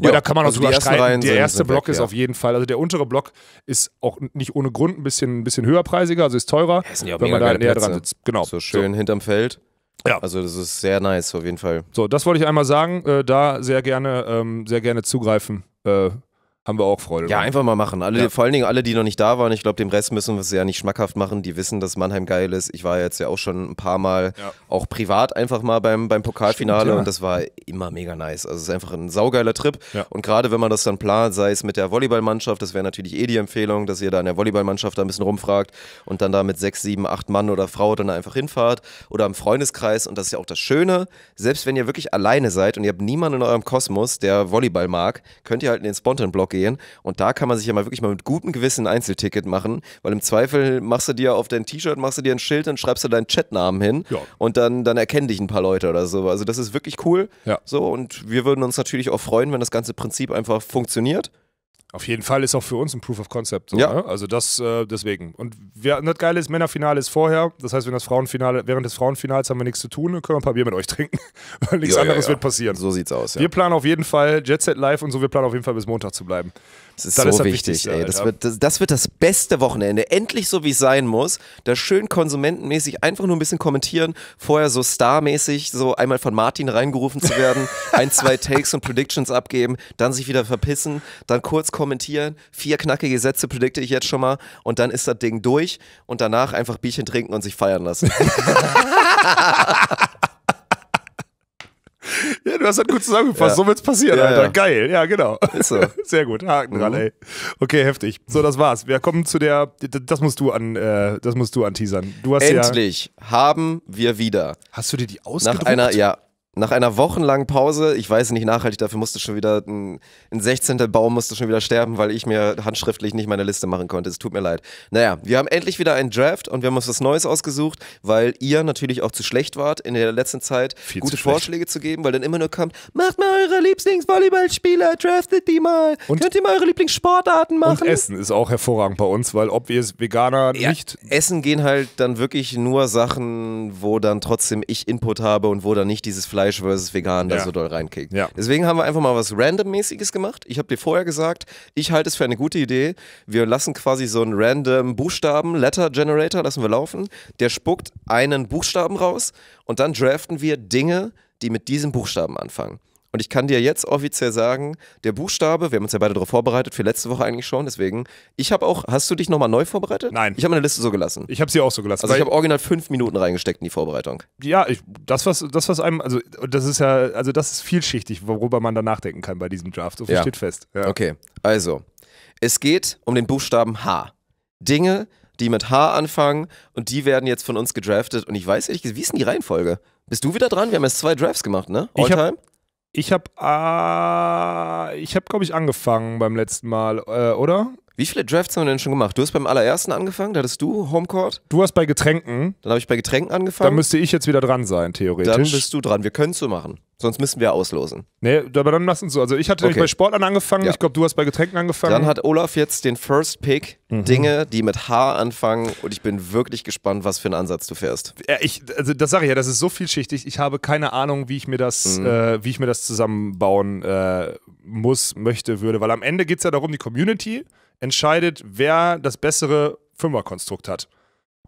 Ja, da kann man also auch sogar streiten. Der erste Block weg, ist ja. auf jeden Fall, also der untere Block ist auch nicht ohne Grund ein bisschen, ein bisschen höherpreisiger, also ist teurer, ja, wenn man da näher dran sitzt. Genau. So schön so. hinterm Feld. Ja. Also das ist sehr nice auf jeden Fall. So, das wollte ich einmal sagen. Äh, da sehr gerne, ähm, sehr gerne zugreifen. Äh, haben wir auch Freude. Ja, dran. einfach mal machen. Alle, ja. Vor allen Dingen alle, die noch nicht da waren. Ich glaube, dem Rest müssen wir es ja nicht schmackhaft machen. Die wissen, dass Mannheim geil ist. Ich war jetzt ja auch schon ein paar Mal, ja. auch privat einfach mal beim, beim Pokalfinale Stimmt, ja. und das war immer mega nice. Also es ist einfach ein saugeiler Trip. Und gerade wenn man das dann plant, sei es mit der Volleyballmannschaft, das wäre natürlich eh die Empfehlung, dass ihr da in der Volleyballmannschaft da ein bisschen rumfragt und dann da mit sechs, sieben, acht Mann oder Frau dann einfach hinfahrt oder im Freundeskreis. Und das ist ja auch das Schöne. Selbst wenn ihr wirklich alleine seid und ihr habt niemanden in eurem Kosmos, der Volleyball mag, könnt ihr halt in den Spontan-Block gehen gehen. Und da kann man sich ja mal wirklich mal mit gutem Gewissen ein Einzelticket machen, weil im Zweifel machst du dir auf dein T-Shirt, machst du dir ein Schild, und schreibst du deinen Chatnamen hin ja. und dann, dann erkennen dich ein paar Leute oder so. Also das ist wirklich cool. Ja. So, und wir würden uns natürlich auch freuen, wenn das ganze Prinzip einfach funktioniert. Auf jeden Fall ist auch für uns ein Proof of Concept. So, ja. Ne? Also das äh, deswegen. Und wir, ne, das Geile ist, Männerfinale ist vorher. Das heißt, wenn das Frauenfinale, während des Frauenfinals haben wir nichts zu tun, dann können wir ein paar Bier mit euch trinken. (laughs) Weil nichts ja, anderes ja, wird passieren. So sieht's aus. Wir planen auf jeden Fall Jet Set Live und so, wir planen auf jeden Fall bis Montag zu bleiben. Das ist dann so ist wichtig, wichtig ey. Das wird das, das wird das beste Wochenende. Endlich so, wie es sein muss. Da schön konsumentenmäßig einfach nur ein bisschen kommentieren. Vorher so starmäßig so einmal von Martin reingerufen zu werden. (laughs) ein, zwei Takes und Predictions abgeben. Dann sich wieder verpissen. Dann kurz kommentieren. Vier knackige Sätze predikte ich jetzt schon mal. Und dann ist das Ding durch. Und danach einfach Bierchen trinken und sich feiern lassen. (laughs) (laughs) Ja, du hast halt gut zusammengefasst. Ja. So wird's passieren, ja, Alter. Ja. Geil, ja, genau. Ist so. (laughs) Sehr gut. Haken mhm. dran, ey. Okay, heftig. So, das war's. Wir kommen zu der. Das musst du an, äh, das musst du an teasern. Du hast Endlich haben wir wieder. Hast du dir die ausgedruckt? Nach einer, ja, nach einer wochenlangen Pause, ich weiß nicht nachhaltig, dafür musste schon wieder ein, ein 16. Baum musste schon wieder sterben, weil ich mir handschriftlich nicht meine Liste machen konnte. Es tut mir leid. Naja, wir haben endlich wieder einen Draft und wir haben uns was Neues ausgesucht, weil ihr natürlich auch zu schlecht wart, in der letzten Zeit Viel gute zu Vorschläge zu geben, weil dann immer nur kommt, macht mal eure Lieblingsvolleyballspieler, draftet die mal. Und Könnt ihr mal eure Lieblingssportarten machen? Und Essen ist auch hervorragend bei uns, weil ob wir es Veganer ja, nicht. Essen gehen halt dann wirklich nur Sachen, wo dann trotzdem ich Input habe und wo dann nicht dieses Fleisch Fleisch versus Vegan da so doll reinkriegen. Deswegen haben wir einfach mal was Randommäßiges gemacht. Ich habe dir vorher gesagt, ich halte es für eine gute Idee. Wir lassen quasi so einen random Buchstaben, Letter Generator, lassen wir laufen. Der spuckt einen Buchstaben raus und dann draften wir Dinge, die mit diesem Buchstaben anfangen. Und ich kann dir jetzt offiziell sagen, der Buchstabe, wir haben uns ja beide darauf vorbereitet, für letzte Woche eigentlich schon, deswegen, ich habe auch, hast du dich nochmal neu vorbereitet? Nein. Ich habe meine Liste so gelassen. Ich habe sie auch so gelassen. Also ich habe original fünf Minuten reingesteckt in die Vorbereitung. Ja, ich, das, was, das, was einem, also das ist ja, also das ist vielschichtig, worüber man da nachdenken kann bei diesem Draft. So viel ja. steht fest. Ja. Okay, also, es geht um den Buchstaben H. Dinge, die mit H anfangen und die werden jetzt von uns gedraftet. Und ich weiß nicht, wie ist denn die Reihenfolge? Bist du wieder dran? Wir haben jetzt zwei Drafts gemacht, ne? All ich hab, ich habe, äh, ah, ich habe, glaube ich, angefangen beim letzten Mal, äh, oder? Wie viele Drafts haben wir denn schon gemacht? Du hast beim allerersten angefangen, da hattest du Homecourt. Du hast bei Getränken. Dann habe ich bei Getränken angefangen. Dann müsste ich jetzt wieder dran sein, theoretisch. Dann bist du dran. Wir können es so machen. Sonst müssen wir auslosen. Nee, aber dann lass uns so. Also ich hatte okay. bei Sportlern angefangen, ja. ich glaube, du hast bei Getränken angefangen. Dann hat Olaf jetzt den First Pick, mhm. Dinge, die mit H anfangen und ich bin wirklich gespannt, was für einen Ansatz du fährst. Ja, ich, also das sage ich ja, das ist so vielschichtig. Ich habe keine Ahnung, wie ich mir das, mhm. äh, wie ich mir das zusammenbauen äh, muss, möchte, würde. Weil am Ende geht es ja darum, die Community entscheidet, wer das bessere Fünferkonstrukt hat.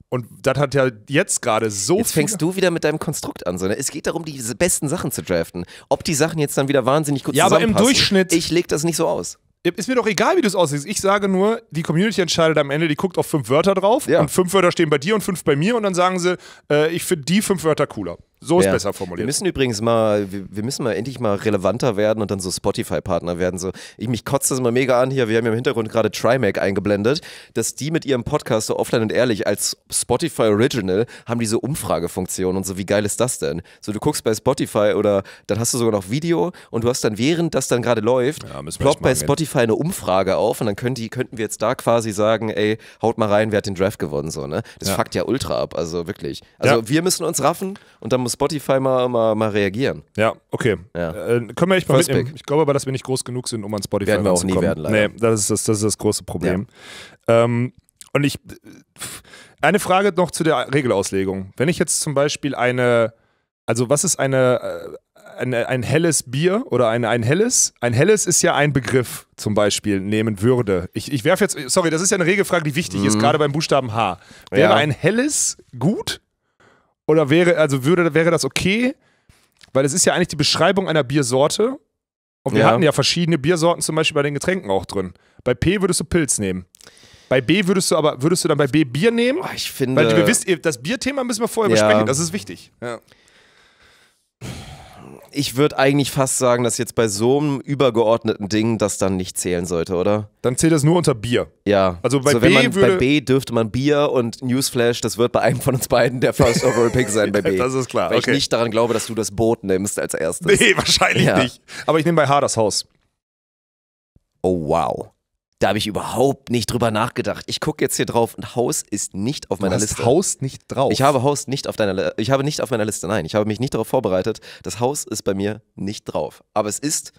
Und das hat ja jetzt gerade so. Jetzt fängst du wieder mit deinem Konstrukt an, sondern es geht darum, die besten Sachen zu draften. Ob die Sachen jetzt dann wieder wahnsinnig gut ja, zusammenpassen. Ja, aber im Durchschnitt. Ich leg das nicht so aus. Ist mir doch egal, wie du es aussiehst. Ich sage nur, die Community entscheidet am Ende, die guckt auf fünf Wörter drauf ja. und fünf Wörter stehen bei dir und fünf bei mir und dann sagen sie, äh, ich finde die fünf Wörter cooler. So ist ja. besser formuliert. Wir müssen übrigens mal, wir, wir, müssen mal endlich mal relevanter werden und dann so Spotify-Partner werden. So, ich, mich kotzt das immer mega an hier. Wir haben ja im Hintergrund gerade TriMac eingeblendet, dass die mit ihrem Podcast so offline und ehrlich als Spotify Original haben diese Umfragefunktion und so. Wie geil ist das denn? So, du guckst bei Spotify oder dann hast du sogar noch Video und du hast dann während das dann gerade läuft, ja, ploppt bei Spotify eine Umfrage auf und dann können die, könnten wir jetzt da quasi sagen, ey, haut mal rein, wer hat den Draft gewonnen, so, ne? Das ja. fuckt ja ultra ab, also wirklich. Also ja. wir müssen uns raffen und dann muss muss Spotify mal, mal, mal reagieren. Ja, okay. Ja. Äh, können wir echt mal First mitnehmen. Pick. Ich glaube aber, dass wir nicht groß genug sind, um an Spotify werden wir auch nie werden, leider. Nee, das ist das, das, ist das große Problem. Ja. Ähm, und ich. Äh, eine Frage noch zu der Regelauslegung. Wenn ich jetzt zum Beispiel eine. Also, was ist eine. Äh, eine ein, helles Bier oder eine, ein helles? Ein helles ist ja ein Begriff zum Beispiel nehmen würde. Ich, ich werfe jetzt, sorry, das ist ja eine Regelfrage, die wichtig mhm. ist, gerade beim Buchstaben H. Wäre ja. ein helles gut oder wäre, also würde, wäre das okay? Weil es ist ja eigentlich die Beschreibung einer Biersorte. Und wir ja. hatten ja verschiedene Biersorten zum Beispiel bei den Getränken auch drin. Bei P würdest du Pilz nehmen. Bei B würdest du aber, würdest du dann bei B Bier nehmen? Oh, ich finde. Weil du, wisst, das Bierthema müssen wir vorher ja. besprechen, das ist wichtig. Ja ich würde eigentlich fast sagen, dass jetzt bei so einem übergeordneten Ding das dann nicht zählen sollte, oder? Dann zählt das nur unter Bier. Ja. Also bei, so, B, man, bei B dürfte man Bier und Newsflash, das wird bei einem von uns beiden der First Overall Pick sein bei B. (laughs) das ist klar. Weil okay. ich nicht daran glaube, dass du das Boot nimmst als erstes. Nee, wahrscheinlich ja. nicht. Aber ich nehme bei H das Haus. Oh wow. Da habe ich überhaupt nicht drüber nachgedacht. Ich gucke jetzt hier drauf und Haus ist nicht auf du meiner hast Liste. Haus nicht drauf. Ich habe Haus nicht auf deiner Ich habe nicht auf meiner Liste. Nein, ich habe mich nicht darauf vorbereitet. Das Haus ist bei mir nicht drauf. Aber es ist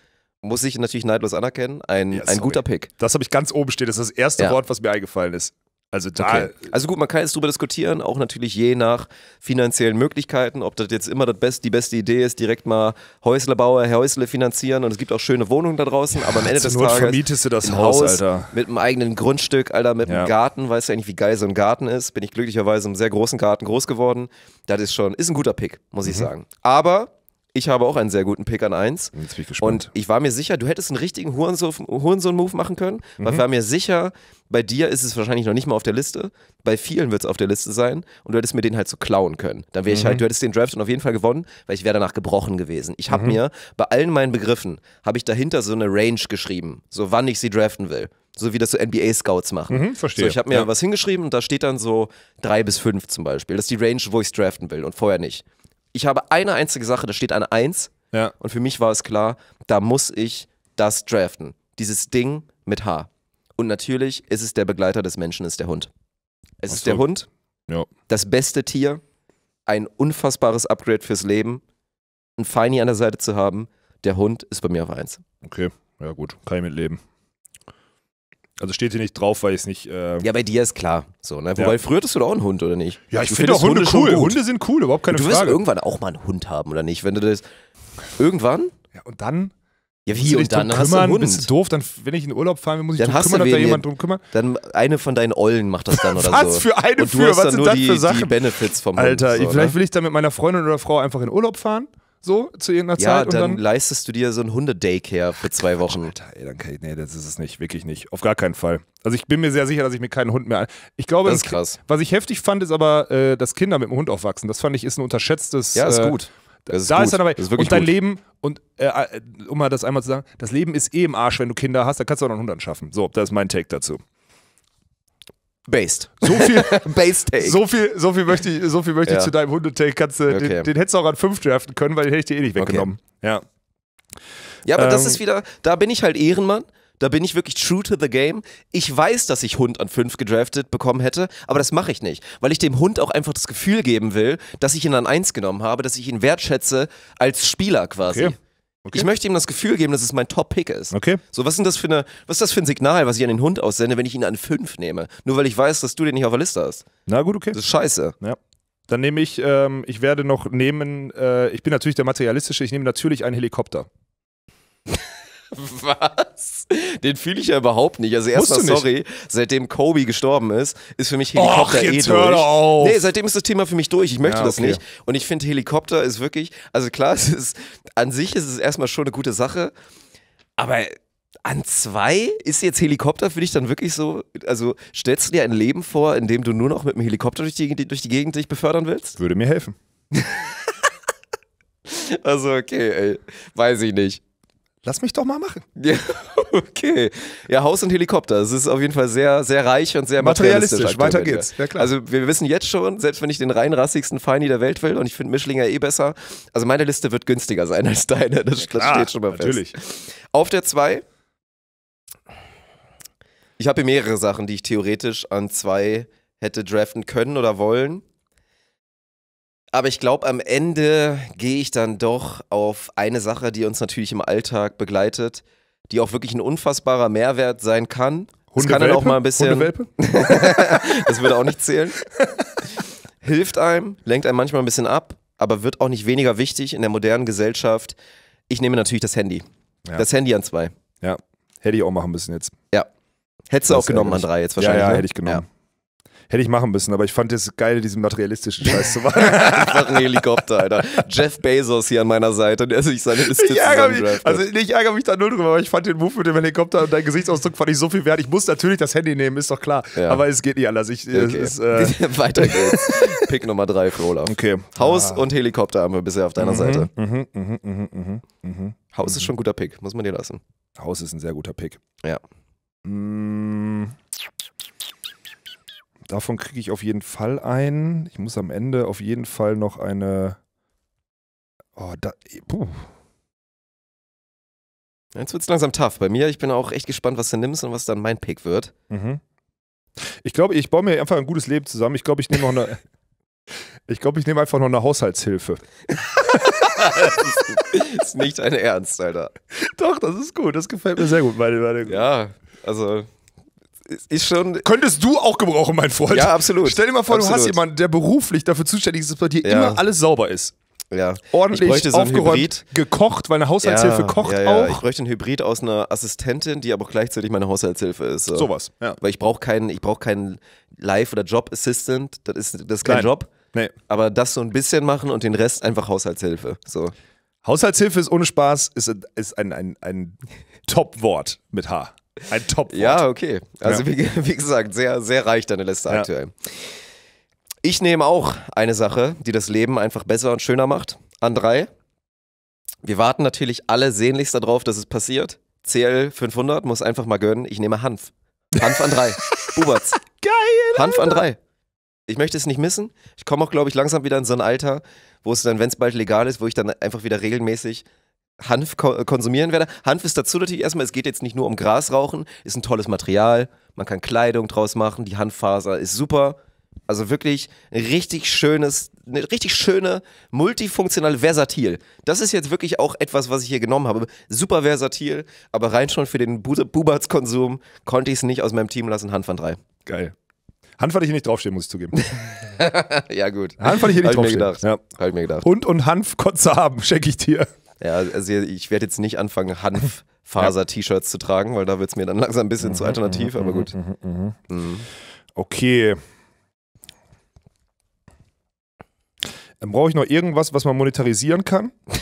muss ich natürlich neidlos anerkennen, ein, ja, ein guter Pick. Das habe ich ganz oben stehen. Das ist das erste ja. Wort, was mir eingefallen ist. Also da. Okay. Also gut, man kann jetzt drüber diskutieren, auch natürlich je nach finanziellen Möglichkeiten, ob das jetzt immer das Best, die beste Idee ist, direkt mal Häuslebauer, Häusle finanzieren und es gibt auch schöne Wohnungen da draußen, aber am Ende des Not Tages. vermietest du das Haus, Haus, Alter. Mit einem eigenen Grundstück, Alter, mit ja. einem Garten, weißt du eigentlich, wie geil so ein Garten ist. Bin ich glücklicherweise im sehr großen Garten groß geworden. Das ist schon, ist ein guter Pick, muss mhm. ich sagen. Aber ich habe auch einen sehr guten Pick an 1. Jetzt bin ich gespannt. Und ich war mir sicher, du hättest einen richtigen Hurensohn-Move machen können, weil mhm. ich war mir sicher, bei dir ist es wahrscheinlich noch nicht mal auf der Liste. Bei vielen wird es auf der Liste sein und du hättest mir den halt so klauen können. Dann wäre ich halt, mhm. halt, du hättest den Draft und auf jeden Fall gewonnen, weil ich wäre danach gebrochen gewesen. Ich habe mhm. mir bei allen meinen Begriffen, habe ich dahinter so eine Range geschrieben, so wann ich sie draften will. So wie das so NBA-Scouts machen. Mhm, verstehe. So, ich habe mir ja. was hingeschrieben und da steht dann so drei bis fünf zum Beispiel. Das ist die Range, wo ich es draften will und vorher nicht. Ich habe eine einzige Sache, da steht eine Eins. Ja. Und für mich war es klar, da muss ich das draften. Dieses Ding mit H. Und natürlich ist es der Begleiter des Menschen, ist der Hund. Es Ach ist so. der Hund, ja. das beste Tier, ein unfassbares Upgrade fürs Leben, ein Feini an der Seite zu haben. Der Hund ist bei mir auf eins. Okay, ja gut, kann ich mitleben. Also steht hier nicht drauf, weil ich es nicht. Äh ja, bei dir ist klar. So, ne? Wobei, ja. früher hattest du doch auch einen Hund, oder nicht? Ja, ich finde auch Hunde, Hunde cool. Hunde sind cool, überhaupt keine du Frage. Du wirst irgendwann auch mal einen Hund haben, oder nicht? Wenn du das. Irgendwann? Ja, und dann ja, wie und dann hast du einen Hund. Bist du doof, dann wenn ich in den Urlaub fahre, muss ich dann drum kümmern, da jemand drum kümmern. Dann eine von deinen Ollen macht das dann oder was so. Was für eine und du für? Hast was sind das für Sachen? Die Benefits vom Alter, Hund, so, vielleicht ne? will ich dann mit meiner Freundin oder Frau einfach in den Urlaub fahren so zu irgendeiner ja, Zeit. Ja, dann, dann, leistest du dir so ein Hunde-Daycare für zwei Wochen. Alter, ey, dann kann ich, nee, das ist es nicht, wirklich nicht. Auf gar keinen Fall. Also ich bin mir sehr sicher, dass ich mir keinen Hund mehr. Ich glaube, das ist krass. was ich heftig fand, ist aber, äh, dass Kinder mit dem Hund aufwachsen. Das fand ich ist ein unterschätztes. Ja, ist äh, gut. Das da ist, ist er dabei. Ist und dein gut. Leben, und äh, äh, um mal das einmal zu sagen, das Leben ist eh im Arsch, wenn du Kinder hast, da kannst du auch noch einen Hund anschaffen. So, das ist mein Take dazu. Based. So viel, (laughs) Based Take. So viel, so viel möchte ich, so viel möchte ja. ich zu deinem Hundetake. Kannst du, okay. den, den, hättest du auch an fünf draften können, weil den hätte ich dir eh nicht weggenommen. Okay. Ja. Ja, aber ähm, das ist wieder, da bin ich halt Ehrenmann. Da bin ich wirklich true to the game. Ich weiß, dass ich Hund an 5 gedraftet bekommen hätte, aber das mache ich nicht, weil ich dem Hund auch einfach das Gefühl geben will, dass ich ihn an 1 genommen habe, dass ich ihn wertschätze als Spieler quasi. Okay. Okay. Ich möchte ihm das Gefühl geben, dass es mein Top-Pick ist. Okay. So, was, sind das für eine, was ist das für ein Signal, was ich an den Hund aussende, wenn ich ihn an 5 nehme? Nur weil ich weiß, dass du den nicht auf der Liste hast. Na gut, okay. Das ist scheiße. Ja. Dann nehme ich, ähm, ich werde noch nehmen, äh, ich bin natürlich der Materialistische, ich nehme natürlich einen Helikopter. (laughs) Was? Den fühle ich ja überhaupt nicht. Also erstmal sorry, seitdem Kobe gestorben ist, ist für mich Helikopter Och, eh jetzt eh hör durch. Auf. Nee, seitdem ist das Thema für mich durch. Ich möchte ja, okay. das nicht. Und ich finde Helikopter ist wirklich, also klar, (laughs) es ist an sich ist es erstmal schon eine gute Sache, aber an zwei ist jetzt Helikopter für dich dann wirklich so, also stellst du dir ein Leben vor, in dem du nur noch mit dem Helikopter durch die, durch die Gegend dich befördern willst? Würde mir helfen. (laughs) also okay, ey, weiß ich nicht lass mich doch mal machen. (laughs) Ja, okay. Ja, Haus und Helikopter. Das ist auf jeden Fall sehr, sehr reich und sehr materialistisch. materialistisch weiter geht's. Ja, klar. Also wir wissen jetzt schon, selbst wenn ich den rein rassigsten Feini der Welt will und ich finde Mischlinger eh besser, also meine Liste wird günstiger sein als deine. Das, ja, klar, das steht schon mal fest. Natürlich. Auf der 2. Ich habe hier mehrere Sachen, die ich theoretisch an 2 hätte draften können oder wollen. Aber ich glaube, am Ende gehe ich dann doch auf eine Sache, die uns natürlich im Alltag begleitet, die auch wirklich ein unfassbarer Mehrwert sein kann. Das kann dann auch mal ein bisschen. (laughs) das würde auch nicht zählen. Hilft einem, lenkt einem manchmal ein bisschen ab, aber wird auch nicht weniger wichtig in der modernen Gesellschaft. Ich nehme natürlich das Handy. Ja. Das Handy an zwei. Ja, hätte ich auch machen müssen jetzt. Ja. Hättest du auch genommen an drei jetzt wahrscheinlich. Ja, ja ne? hätte ich genommen. Ja. Hätte ich machen müssen, aber ich fand es geil, diesen materialistischen Scheiß zu machen. Einfach (laughs) (laughs) ein Helikopter, Alter. Jeff Bezos hier an meiner Seite, der sich seine Liste ich Also ich ärgere mich da null drüber, aber ich fand den Move mit dem Helikopter und dein Gesichtsausdruck fand ich so viel wert. Ich muss natürlich das Handy nehmen, ist doch klar. Ja. Aber es geht nicht anders. Ich, okay. ist, äh (laughs) Weiter geht's. Pick Nummer drei für Olaf. Okay. Haus ah. und Helikopter haben wir bisher auf deiner mhm, Seite. Mhm, mhm, mhm, mhm, mhm. mhm, mhm. Haus ist schon ein guter Pick, muss man dir lassen. Haus ist ein sehr guter Pick. Ja. Mmh. Davon kriege ich auf jeden Fall einen. Ich muss am Ende auf jeden Fall noch eine. Oh, da. Puh. Jetzt wird es langsam tough bei mir. Ich bin auch echt gespannt, was du nimmst und was dann mein Pick wird. Mhm. Ich glaube, ich baue mir einfach ein gutes Leben zusammen. Ich glaube, ich nehme noch eine. (laughs) ich glaube, ich nehme einfach noch eine Haushaltshilfe. (laughs) das ist, nicht dein Ernst, Alter. Doch, das ist gut. Das gefällt mir sehr gut, meine Meinung. Ja, also ist schon. Könntest du auch gebrauchen, mein Freund. Ja, absolut. Stell dir mal vor, absolut. du hast jemanden, der beruflich dafür zuständig ist, dass bei dir ja. immer alles sauber ist. Ja. Ordentlich ich so aufgeräumt, Hybrid. gekocht, weil eine Haushaltshilfe ja, kocht ja, ja. auch. Ich bräuchte einen Hybrid aus einer Assistentin, die aber auch gleichzeitig meine Haushaltshilfe ist. So. Sowas, ja. Weil ich brauche keinen, ich brauch keinen Live- oder Job-Assistant, das ist, das ist kein Nein. Job. Nee. Aber das so ein bisschen machen und den Rest einfach Haushaltshilfe. So. Haushaltshilfe ist ohne Spaß, ist, ist ein, ein, ein Top-Wort mit H. Ein Top. -Wort. Ja, okay. Also ja. Wie, (laughs) wie, gesagt, sehr, sehr reich deine Liste ja. aktuell. Ich nehme auch eine Sache, die das Leben einfach besser und schöner macht. An drei. Wir warten natürlich alle sehnlichst darauf, dass es passiert. CL 500 muss einfach mal gönnen. Ich nehme Hanf. Hanf an drei. Buberts. (laughs) Geil. Hanf an drei. Ich möchte es nicht missen. Ich komme auch, glaube ich, langsam wieder in so ein Alter, wo es dann, wenn es bald legal ist, wo ich dann einfach wieder regelmäßig Hanf ko äh, konsumieren werde. Hanf ist dazu natürlich erstmal, es geht jetzt nicht nur um Grasrauchen, ist ein tolles Material, man kann Kleidung draus machen, die Hanffaser ist super. Also wirklich ein richtig schönes, eine richtig schöne, multifunktional versatil. Das ist jetzt wirklich auch etwas, was ich hier genommen habe. Super versatil, aber rein schon für den Bubatz-Konsum konnte ich es nicht aus meinem Team lassen. Hanf von drei. Geil. Hanf hatte ich hier nicht draufstehen, muss ich zugeben. (laughs) ja, gut. Hanf hatte ich hier nicht draufstehen. Hab ich mir gedacht. Ja. Hab ich mir gedacht. Hund und Hanf kotze haben, schenke ich dir. Ja, also ich werde jetzt nicht anfangen, Hanffaser-T-Shirts zu tragen, weil da wird es mir dann langsam ein bisschen zu mhm, alternativ, aber mhm, gut. Mhm, okay. Dann ähm, brauche ich noch irgendwas, was man monetarisieren kann. (laughs)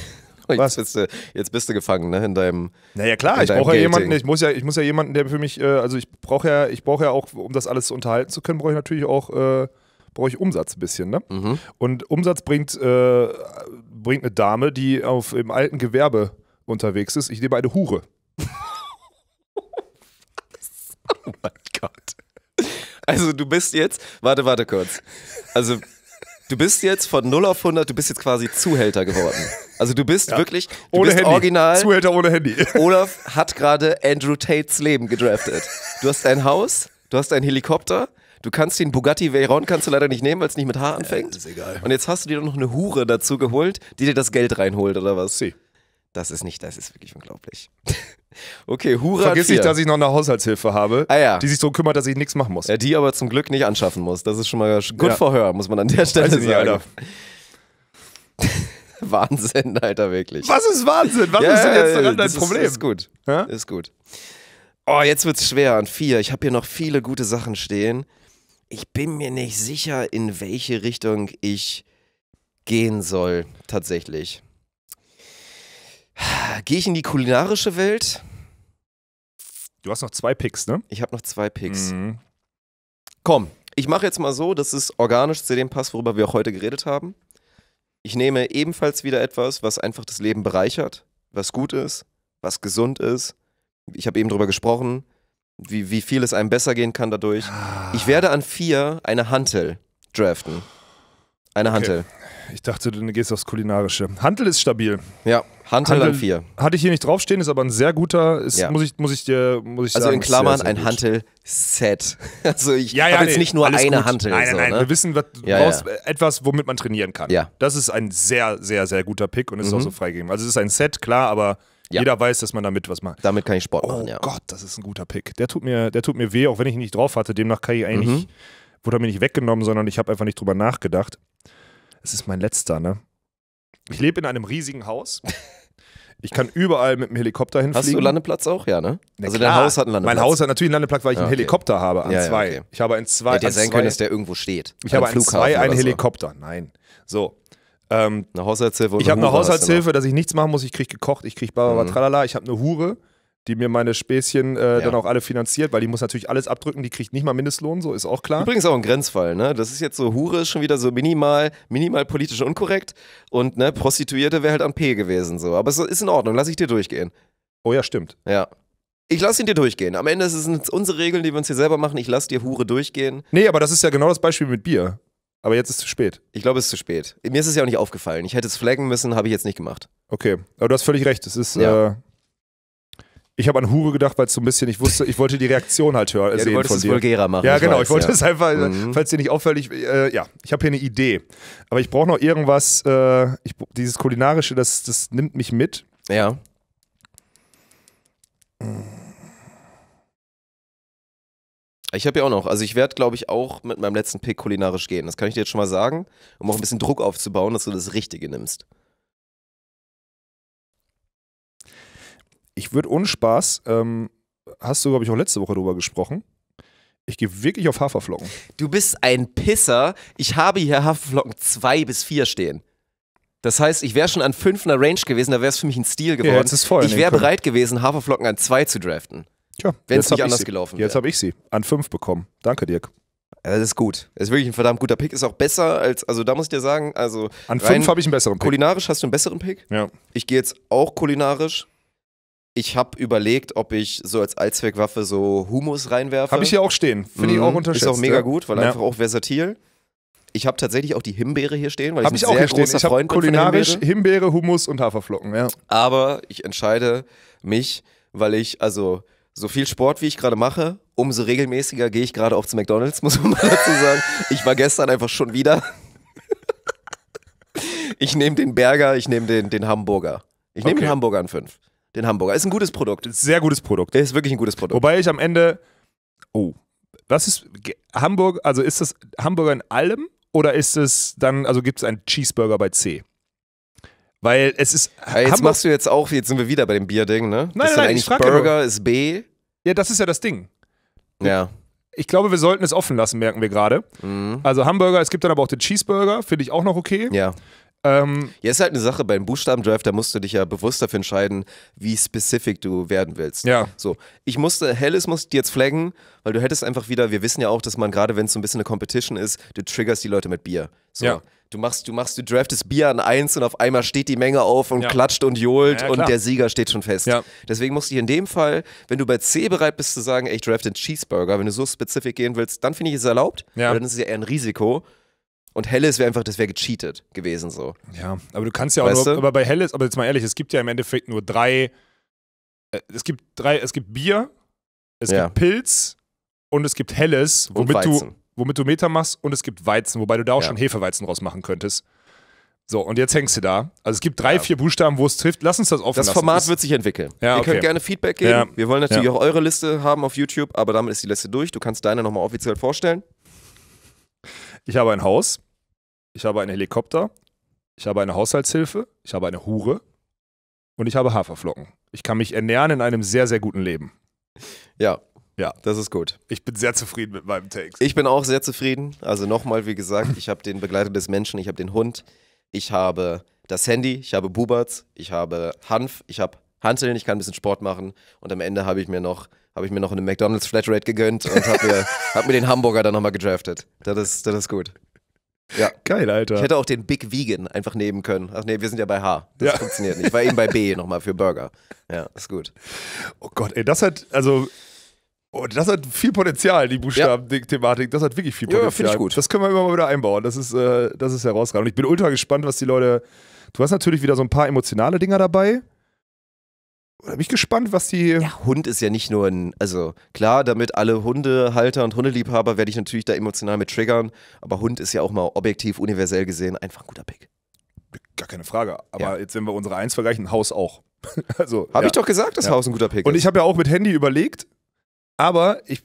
Was? Jetzt, bist du, jetzt bist du gefangen, ne? In deinem. Naja, klar, ich brauche ja jemanden, ich muss ja, ich muss ja jemanden, der für mich, äh, also ich brauche ja, ich brauche ja auch, um das alles unterhalten zu können, brauche ich natürlich auch, äh, brauche ich Umsatz ein bisschen, ne? Mhm. Und Umsatz bringt äh, bringt eine Dame, die auf, im alten Gewerbe unterwegs ist. Ich nehme eine Hure. (laughs) oh mein Gott. Also du bist jetzt, warte, warte kurz. Also du bist jetzt von 0 auf 100, du bist jetzt quasi Zuhälter geworden. Also du bist ja. wirklich, du ohne bist Handy. original. Zuhälter ohne Handy. (laughs) Olaf hat gerade Andrew Tates Leben gedraftet. Du hast ein Haus, du hast einen Helikopter, Du kannst den Bugatti Veyron kannst du leider nicht nehmen, weil es nicht mit H anfängt. Ja, ist egal. Und jetzt hast du dir noch eine Hure dazu geholt, die dir das Geld reinholt oder was? Sie. Das ist nicht, das ist wirklich unglaublich. (laughs) Okay, Hura. Vergiss nicht, dass ich noch eine Haushaltshilfe habe, ah, ja. die sich so kümmert, dass ich nichts machen muss. Ja, die aber zum Glück nicht anschaffen muss. Das ist schon mal gut ja. Verhör, muss man an der Stelle nicht, sagen. Alter. (laughs) Wahnsinn, Alter, wirklich. Was ist Wahnsinn? Was ja, ist denn jetzt daran dein Problem? Ist, ist gut. Ha? Ist gut. Oh, jetzt wird's schwer an vier. Ich habe hier noch viele gute Sachen stehen ich bin mir nicht sicher, in welche Richtung ich gehen soll, tatsächlich. Gehe ich in die kulinarische Welt? Du hast noch zwei Picks, ne? Ich habe noch zwei Picks. Mhm. Komm, ich mache jetzt mal so, dass es organisch zu dem passt, worüber wir auch heute geredet haben. Ich nehme ebenfalls wieder etwas, was einfach das Leben bereichert, was gut ist, was gesund ist. Ich habe eben darüber gesprochen wie, wie viel es einem besser gehen kann dadurch. Ich werde an vier eine Hantel draften. Eine okay. Hantel. Ich dachte, du gehst aufs Kulinarische. Hantel ist stabil. Ja, Hantel, Hantel an vier. Hatte ich hier nicht draufstehen, ist aber ein sehr guter, ist, ja. muss, ich, muss ich dir muss ich also sagen. Also in Klammern sehr, sehr ein Hantel-Set. (laughs) Also ich ja, ja, habe nee, jetzt nicht nur eine gut. Hantel. Nein, nein, so, nein. Ne? Wir wissen, was, ja, brauchst, äh, etwas, womit man trainieren kann. Ja. Das ist ein sehr, sehr, sehr guter Pick und ist mhm. auch so freigegeben. Also es ist ein Set, klar, aber ja. Jeder weiß, dass man damit was macht. Damit kann ich Sport oh machen, ja. Oh Gott, das ist ein guter Pick. Der tut, mir, der tut mir weh, auch wenn ich ihn nicht drauf hatte. Demnach kann ich eigentlich, mhm. wurde er mir nicht weggenommen, sondern ich habe einfach nicht drüber nachgedacht. Es ist mein letzter, ne? Ich lebe in einem riesigen Haus. (laughs) Ich kann überall mit dem Helikopter hinfliegen. Hast du Landeplatz auch? Ja, ne? Na also dein Haus hat einen Landeplatz. Mein Haus hat natürlich einen Landeplatz, weil ich ja, okay. einen Helikopter habe an ja, ja, zwei. Okay. Ich habe einen zwei. Hätte ja sein können, dass der irgendwo steht. Ich habe einen zwei, einen Helikopter. So. Nein. So. Ähm, eine Haushaltshilfe. ich habe eine Haushaltshilfe, dass ich nichts machen muss. Ich kriege gekocht, ich kriege bababa, mhm. tralala. Ich habe eine Hure, die mir meine Späßchen äh, ja. dann auch alle finanziert, weil die muss natürlich alles abdrücken. Die kriegt nicht mal Mindestlohn, so ist auch klar. Übrigens auch ein Grenzfall, ne? Das ist jetzt so, Hure ist schon wieder so minimal, minimal politisch unkorrekt und ne, Prostituierte wäre halt an P gewesen, so. Aber es ist in Ordnung, lass ich dir durchgehen. Oh ja, stimmt. Ja. Ich lasse ihn dir durchgehen. Am Ende sind es unsere Regeln, die wir uns hier selber machen. Ich lasse dir Hure durchgehen. Nee, aber das ist ja genau das Beispiel mit Bier. Aber jetzt ist es zu spät. Ich glaube, es ist zu spät. Mir ist es ja auch nicht aufgefallen. Ich hätte es flaggen müssen, habe ich jetzt nicht gemacht. Okay, aber du hast völlig recht. Es ist. Ja. Äh, ich habe an Hure gedacht, weil es so ein bisschen, ich wusste, ich wollte die Reaktion halt hören. Ja, sehen du wolltest von dir. es vulgärer machen. Ja, ich genau. Weiß, ich wollte ja. es einfach, mhm. falls dir nicht auffällig, äh, ja, ich habe hier eine Idee. Aber ich brauche noch irgendwas, äh, ich, dieses Kulinarische, das, das nimmt mich mit. Ja. Mhm. Ich habe ja auch noch. Also ich werde, glaube ich, auch mit meinem letzten Pick kulinarisch gehen. Das kann ich dir jetzt schon mal sagen, um auch ein bisschen Druck aufzubauen, dass du das Richtige nimmst. Ich würde ohne Spaß, ähm, hast du, glaube ich, auch letzte Woche drüber gesprochen. Ich gehe wirklich auf Haferflocken. Du bist ein Pisser. Ich habe hier Haferflocken 2 bis 4 stehen. Das heißt, ich wäre schon an 5 in der Range gewesen, da wäre es für mich ein Stil geworden. Ja, jetzt ist voll ich wäre bereit gewesen, Haferflocken an 2 zu draften. Tja, wenn es nicht anders gelaufen wäre. Jetzt habe ich sie an fünf bekommen. Danke, Dirk. das ist gut. Das ist wirklich ein verdammt guter Pick. Ist auch besser als, also da muss ich dir sagen, also. An fünf habe ich einen besseren Pick. Kulinarisch hast du einen besseren Pick? Ja. Ich gehe jetzt auch kulinarisch. Ich habe überlegt, ob ich so als Allzweckwaffe so Humus reinwerfe. Habe ich hier auch stehen. Finde mhm. ich auch mhm. unterschiedlich. Ist auch mega ja. gut, weil ja. einfach auch versatil. Ich habe tatsächlich auch die Himbeere hier stehen, weil hab ich, ich auch sehr großer ich Freund kulinarisch Himbeere. Himbeere, Humus und Haferflocken, ja. Aber ich entscheide mich, weil ich, also so viel Sport, wie ich gerade mache, umso regelmäßiger gehe ich gerade auch zu McDonalds, (laughs) muss man dazu sagen. Ich war gestern einfach schon wieder. (laughs) Ich nehme den Berger, ich nehme den, den Hamburger. Ich nehme okay. den Hamburger an fünf. Den Hamburger. Ist ein gutes Produkt. sehr gutes Produkt. ist wirklich ein gutes Produkt. Wobei ich am Ende. Oh. Was ist. Hamburg, also ist das Hamburger in allem oder ist es dann, also gibt es einen Cheeseburger bei C? Weil es ist. Ja, jetzt Hamburg machst du jetzt auch, jetzt sind wir wieder bei dem Bierding, ne? Nein, nein, nein, eigentlich Burger nur. ist B ja, das ist ja das Ding. Ja. Ich glaube, wir sollten es offen lassen, merken wir gerade. Mhm. Also Hamburger, es gibt dann aber auch den Cheeseburger, finde ich auch noch okay. Ja. Ähm, ja, ist halt eine Sache, beim Buchstabendraft, da musst du dich ja bewusst dafür entscheiden, wie specific du werden willst. Ja. So, ich musste, Helles musste jetzt flaggen, weil du hättest einfach wieder, wir wissen ja auch, dass man gerade, wenn es so ein bisschen eine Competition ist, du triggerst die Leute mit Bier. So. Ja. Du machst, du machst, du draftest Bier an eins und auf einmal steht die Menge auf und ja. klatscht und johlt ja, und der Sieger steht schon fest. Ja. Deswegen musste ich in dem Fall, wenn du bei C bereit bist zu sagen, ey, ich drafte einen Cheeseburger, wenn du so spezifisch gehen willst, dann finde ich es erlaubt, weil dann ist es ja eher ein Risiko. Und Helles wäre einfach, das wäre gecheatet gewesen so. Ja, aber du kannst ja auch, nur, aber bei Helles, aber jetzt mal ehrlich, es gibt ja im Endeffekt nur drei, äh, es gibt drei, es gibt Bier, es ja. gibt Pilz und es gibt Helles, womit du, womit du Meter machst und es gibt Weizen, wobei du da auch ja. schon Hefeweizen draus machen könntest. So, und jetzt hängst du da. Also es gibt drei, ja. vier Buchstaben, wo es trifft. Lass uns das offen Das lassen. Format wird sich entwickeln. Ja, Ihr okay. könnt gerne Feedback geben. Ja. Wir wollen natürlich auch eure Liste haben auf YouTube, aber damit ist die Liste durch. Du kannst deine nochmal offiziell vorstellen. Ich habe ein Haus, ich habe einen Helikopter, ich habe eine Haushaltshilfe, ich habe eine Hure und ich habe Haferflocken. Ich kann mich ernähren in einem sehr, sehr guten Leben. Ja. Ja. Das ist gut. Ich bin sehr zufrieden mit meinem Text. Ich bin auch sehr zufrieden. Also nochmal, wie gesagt, ich habe den Begleiter des Menschen, ich habe den Hund, ich habe das Handy, ich habe Bubatz, ich habe Hanf, ich habe Hanteln, ich kann ein bisschen Sport machen und am Ende habe ich mir noch habe ich mir noch eine McDonald's Flatrate gegönnt und habe mir, (laughs) hab mir den Hamburger dann nochmal gedraftet. Das ist, das ist gut. Ja. Geil, Alter. Ich hätte auch den Big Vegan einfach nehmen können. Ach nee, wir sind ja bei H. Das ja. funktioniert nicht. Ich war eben bei B nochmal für Burger. Ja, ist gut. Oh Gott, ey, das hat, also, oh, das hat viel Potenzial, die Buchstaben-Thematik. Ja. Das hat wirklich viel Potenzial. Ja, finde ich gut. Das können wir immer mal wieder einbauen. Das ist, äh, das ist herausragend. Und ich bin ultra gespannt, was die Leute. Du hast natürlich wieder so ein paar emotionale Dinger dabei da bin ich gespannt, was die. Ja, Hund ist ja nicht nur ein. Also klar, damit alle Hundehalter und Hundeliebhaber werde ich natürlich da emotional mit triggern. Aber Hund ist ja auch mal objektiv, universell gesehen einfach ein guter Pick. Gar keine Frage. Aber ja. jetzt, wenn wir unsere Eins vergleichen, Haus auch. (laughs) also, habe ja. ich doch gesagt, dass Haus ein guter Pick und ist. Und ich habe ja auch mit Handy überlegt. Aber ich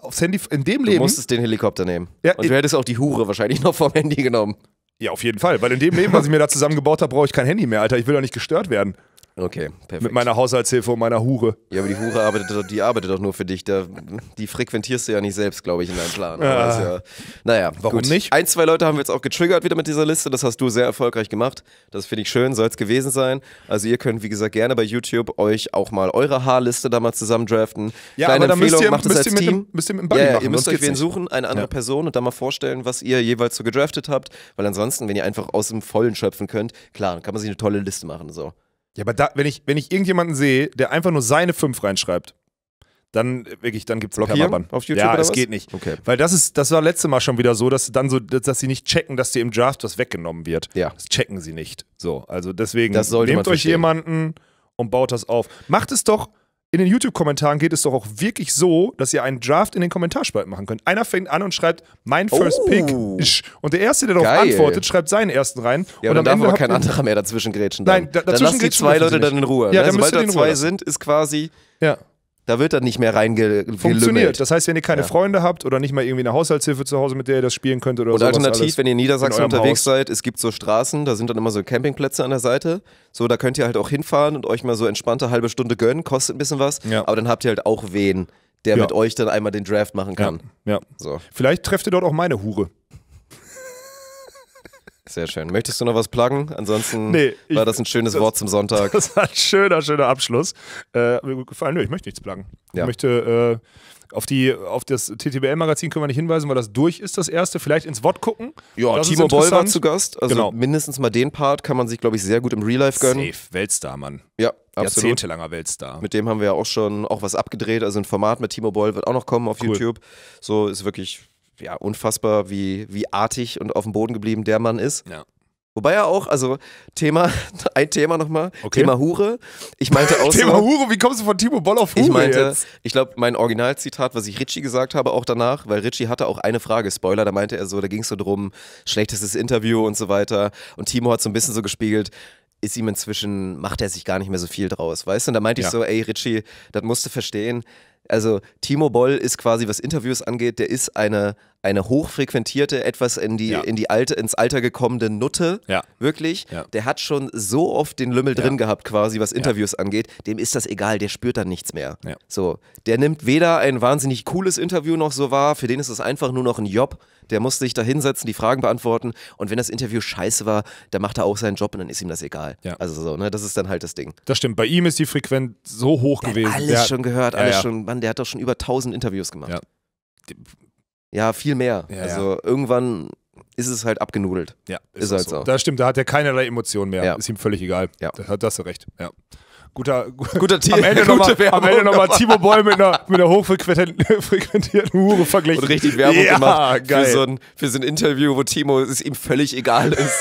aufs Handy in dem du Leben. Du musstest den Helikopter nehmen. Ja, und du hättest auch die Hure wahrscheinlich noch vom Handy genommen. Ja, auf jeden Fall. Weil in dem Leben, was ich mir da zusammengebaut habe, brauche ich kein Handy mehr, Alter. Ich will doch nicht gestört werden. Okay, perfekt. Mit meiner Haushaltshilfe und meiner Hure. Ja, aber die Hure arbeitet, doch, die arbeitet doch nur für dich. Da, die frequentierst du ja nicht selbst, glaube ich, in deinem Plan. Ja. Ah. Ja, naja, warum gut. nicht? Ein, zwei Leute haben wir jetzt auch getriggert wieder mit dieser Liste. Das hast du sehr erfolgreich gemacht. Das finde ich schön, soll es gewesen sein. Also ihr könnt, wie gesagt, gerne bei YouTube euch auch mal eure Haarliste da mal zusammen draften. Ja, Kleine aber dann Empfehlung, müsst ihr, müsst ihr, mit, Team. Dem, müsst ihr mit dem Buddy machen. Ihr müsst euch wen nicht. suchen, eine andere ja. Person und dann mal vorstellen, was ihr jeweils so gedraftet habt. Weil ansonsten, wenn ihr einfach aus dem Vollen schöpfen könnt, klar, dann kann man sich eine tolle Liste machen. So. Ja, aber da, wenn, ich, wenn ich irgendjemanden sehe, der einfach nur seine fünf reinschreibt, dann äh, wirklich, dann gibt's Blockieren auf YouTube ja, oder es was? geht nicht. Okay. Weil das ist, das war letzte Mal schon wieder so, dass dann so, dass sie nicht checken, dass dir im Draft was weggenommen wird. Ja. Das checken sie nicht. So, also deswegen nehmt euch verstehen. jemanden und baut das auf. Macht es doch in den YouTube-Kommentaren geht es doch auch wirklich so, dass ihr einen Draft in den Kommentarspalten machen könnt. Einer fängt an und schreibt, mein First oh. Pick. Isch. Und der Erste, der darauf antwortet, schreibt seinen ersten rein. Ja, und dann darf Ende auch kein anderer mehr dazwischen grätschen. Dann. Nein, da, dazwischen dann lass die zwei Leute dann in Ruhe. Ja, ne? Sobald da zwei sind, ist quasi. Ja. Da wird dann nicht mehr reingelümmelt. Funktioniert. Das heißt, wenn ihr keine ja. Freunde habt oder nicht mal irgendwie eine Haushaltshilfe zu Hause, mit der ihr das spielen könnt oder so. Oder alternativ, wenn ihr in Niedersachsen in unterwegs Haus. seid, es gibt so Straßen, da sind dann immer so Campingplätze an der Seite. So, da könnt ihr halt auch hinfahren und euch mal so entspannte halbe Stunde gönnen, kostet ein bisschen was. Ja. Aber dann habt ihr halt auch wen, der ja. mit euch dann einmal den Draft machen kann. Ja. So. Vielleicht trefft ihr dort auch meine Hure. Sehr schön. Möchtest du noch was pluggen? Ansonsten nee, ich, war das ein schönes das, Wort zum Sonntag. (laughs) Das war ein schöner, schöner Abschluss. Äh, mir gut gefallen. Nö, ich möchte nichts pluggen. Ja. Ich möchte äh, auf, die, auf das TTBL-Magazin können wir nicht hinweisen, weil das durch ist, das erste. Vielleicht ins Wort gucken. Ja, das Timo Boll war zu Gast. Also genau. mindestens mal den Part kann man sich, glaube ich, sehr gut im Real Life gönnen. Safe, Weltstar, Mann. Ja, absolut. Jahrzehntelanger Weltstar. Mit dem haben wir ja auch schon auch was abgedreht. Also ein Format mit Timo Boll wird auch noch kommen auf cool. YouTube. So ist wirklich ja, unfassbar, wie, wie artig und auf dem Boden geblieben der Mann ist. Ja. Wobei er auch, also Thema, (laughs) ein Thema nochmal, okay. Thema Hure. Ich meinte auch (laughs) Thema so, Hure, wie kommst du von Timo Boll auf Hure Ich meinte, jetzt? ich glaube, mein Originalzitat, was ich Richie gesagt habe, auch danach, weil Richie hatte auch eine Frage, Spoiler, da meinte er so, da ging es so drum, schlechtestes Interview und so weiter. Und Timo hat so ein bisschen so gespiegelt, ist ihm inzwischen, macht er sich gar nicht mehr so viel draus, weißt du? Und da meinte ja. ich so, ey Richie, das musst du verstehen. Also Timo Boll ist quasi, was Interviews angeht, der ist eine eine hochfrequentierte, etwas in die, ja. in die alte, ins Alter gekommene Nutte, ja. wirklich, ja. der hat schon so oft den Lümmel drin gehabt, quasi, was Interviews angeht, dem ist das egal, der spürt dann nichts mehr. So, der nimmt weder ein wahnsinnig cooles Interview noch so wahr, für den ist es einfach nur noch ein Job, der muss sich da hinsetzen, die Fragen beantworten und wenn das Interview scheiße war, dann macht er auch seinen Job und dann ist ihm das egal. Ja. Also so, ne, das ist dann halt das Ding. Das stimmt, bei ihm ist die Frequenz so hoch der gewesen. alles der schon gehört, alles schon, Mann, der hat doch schon über 1000 Interviews gemacht. Ja. Ja, viel mehr. Ja, also ja. irgendwann ist es halt abgenudelt. Ja, ist, ist halt so. so. Das stimmt, da hat er keinerlei Emotionen mehr. Ja. Ist ihm völlig egal. Ja. Da hat das recht. Ja guter, guter Team. (laughs) Am Ende nochmal noch Timo Boll mit einer, mit einer hochfrequentierten (laughs) Hure verglichen. Und richtig Werbung ja, gemacht geil. Für, so ein, für so ein Interview, wo Timo es ihm völlig egal (laughs) ist,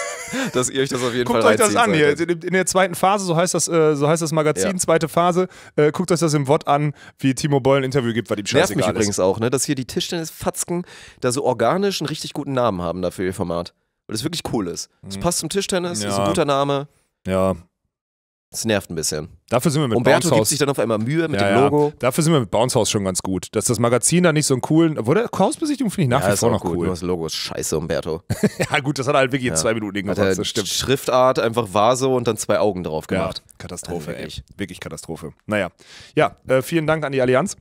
dass ihr euch das auf jeden guckt Fall Guckt euch das an hier. In der zweiten Phase, so heißt das, äh, so heißt das Magazin, ja. zweite Phase. Äh, guckt euch das im Wort an, wie Timo Boll ein Interview gibt, weil ihm scheißegal Nervt mich ist. übrigens auch, ne, dass hier die Tischtennisfatzken da so organisch einen richtig guten Namen haben dafür ihr Format. Weil das wirklich cool ist. Es mhm. passt zum Tischtennis, ja. ist ein guter Name. Ja, das nervt ein bisschen. Dafür sind wir mit Umberto Bounce House. gibt sich dann auf einmal Mühe mit ja, dem Logo. Ja. Dafür sind wir mit Bounce House schon ganz gut. Dass das Magazin da nicht so einen coolen. Wurde Hausbesichtigung finde ich nach ja, wie vor noch gut, cool. Nur das Logo ist scheiße, Umberto. (laughs) ja, gut, das hat er halt wirklich in zwei Minuten gemacht. Das stimmt. Schriftart einfach Vase und dann zwei Augen drauf gemacht. Ja, Katastrophe, also wirklich. ey. Wirklich Katastrophe. Naja. Ja, äh, vielen Dank an die Allianz,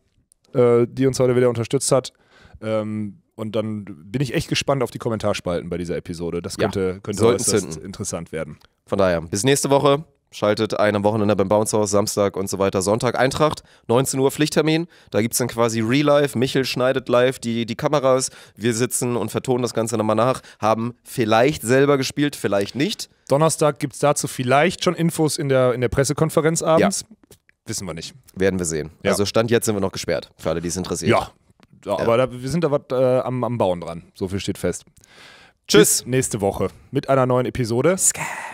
äh, die uns heute wieder unterstützt hat. Ähm, und dann bin ich echt gespannt auf die Kommentarspalten bei dieser Episode. Das könnte, könnte interessant werden. Von daher, bis nächste Woche. Schaltet ein am Wochenende beim Bounce House, Samstag und so weiter. Sonntag Eintracht, 19 Uhr Pflichttermin. Da gibt es dann quasi Relive. Michel schneidet live die, die Kameras. Wir sitzen und vertonen das Ganze nochmal nach. Haben vielleicht selber gespielt, vielleicht nicht. Donnerstag gibt es dazu vielleicht schon Infos in der, in der Pressekonferenz abends. Ja. Wissen wir nicht. Werden wir sehen. Ja. Also Stand jetzt sind wir noch gesperrt, für alle, die es interessiert. Ja, ja, aber ja. Da, wir sind da was äh, am, am Bauen dran. So viel steht fest. Tschüss. Bis nächste Woche mit einer neuen Episode. Skat.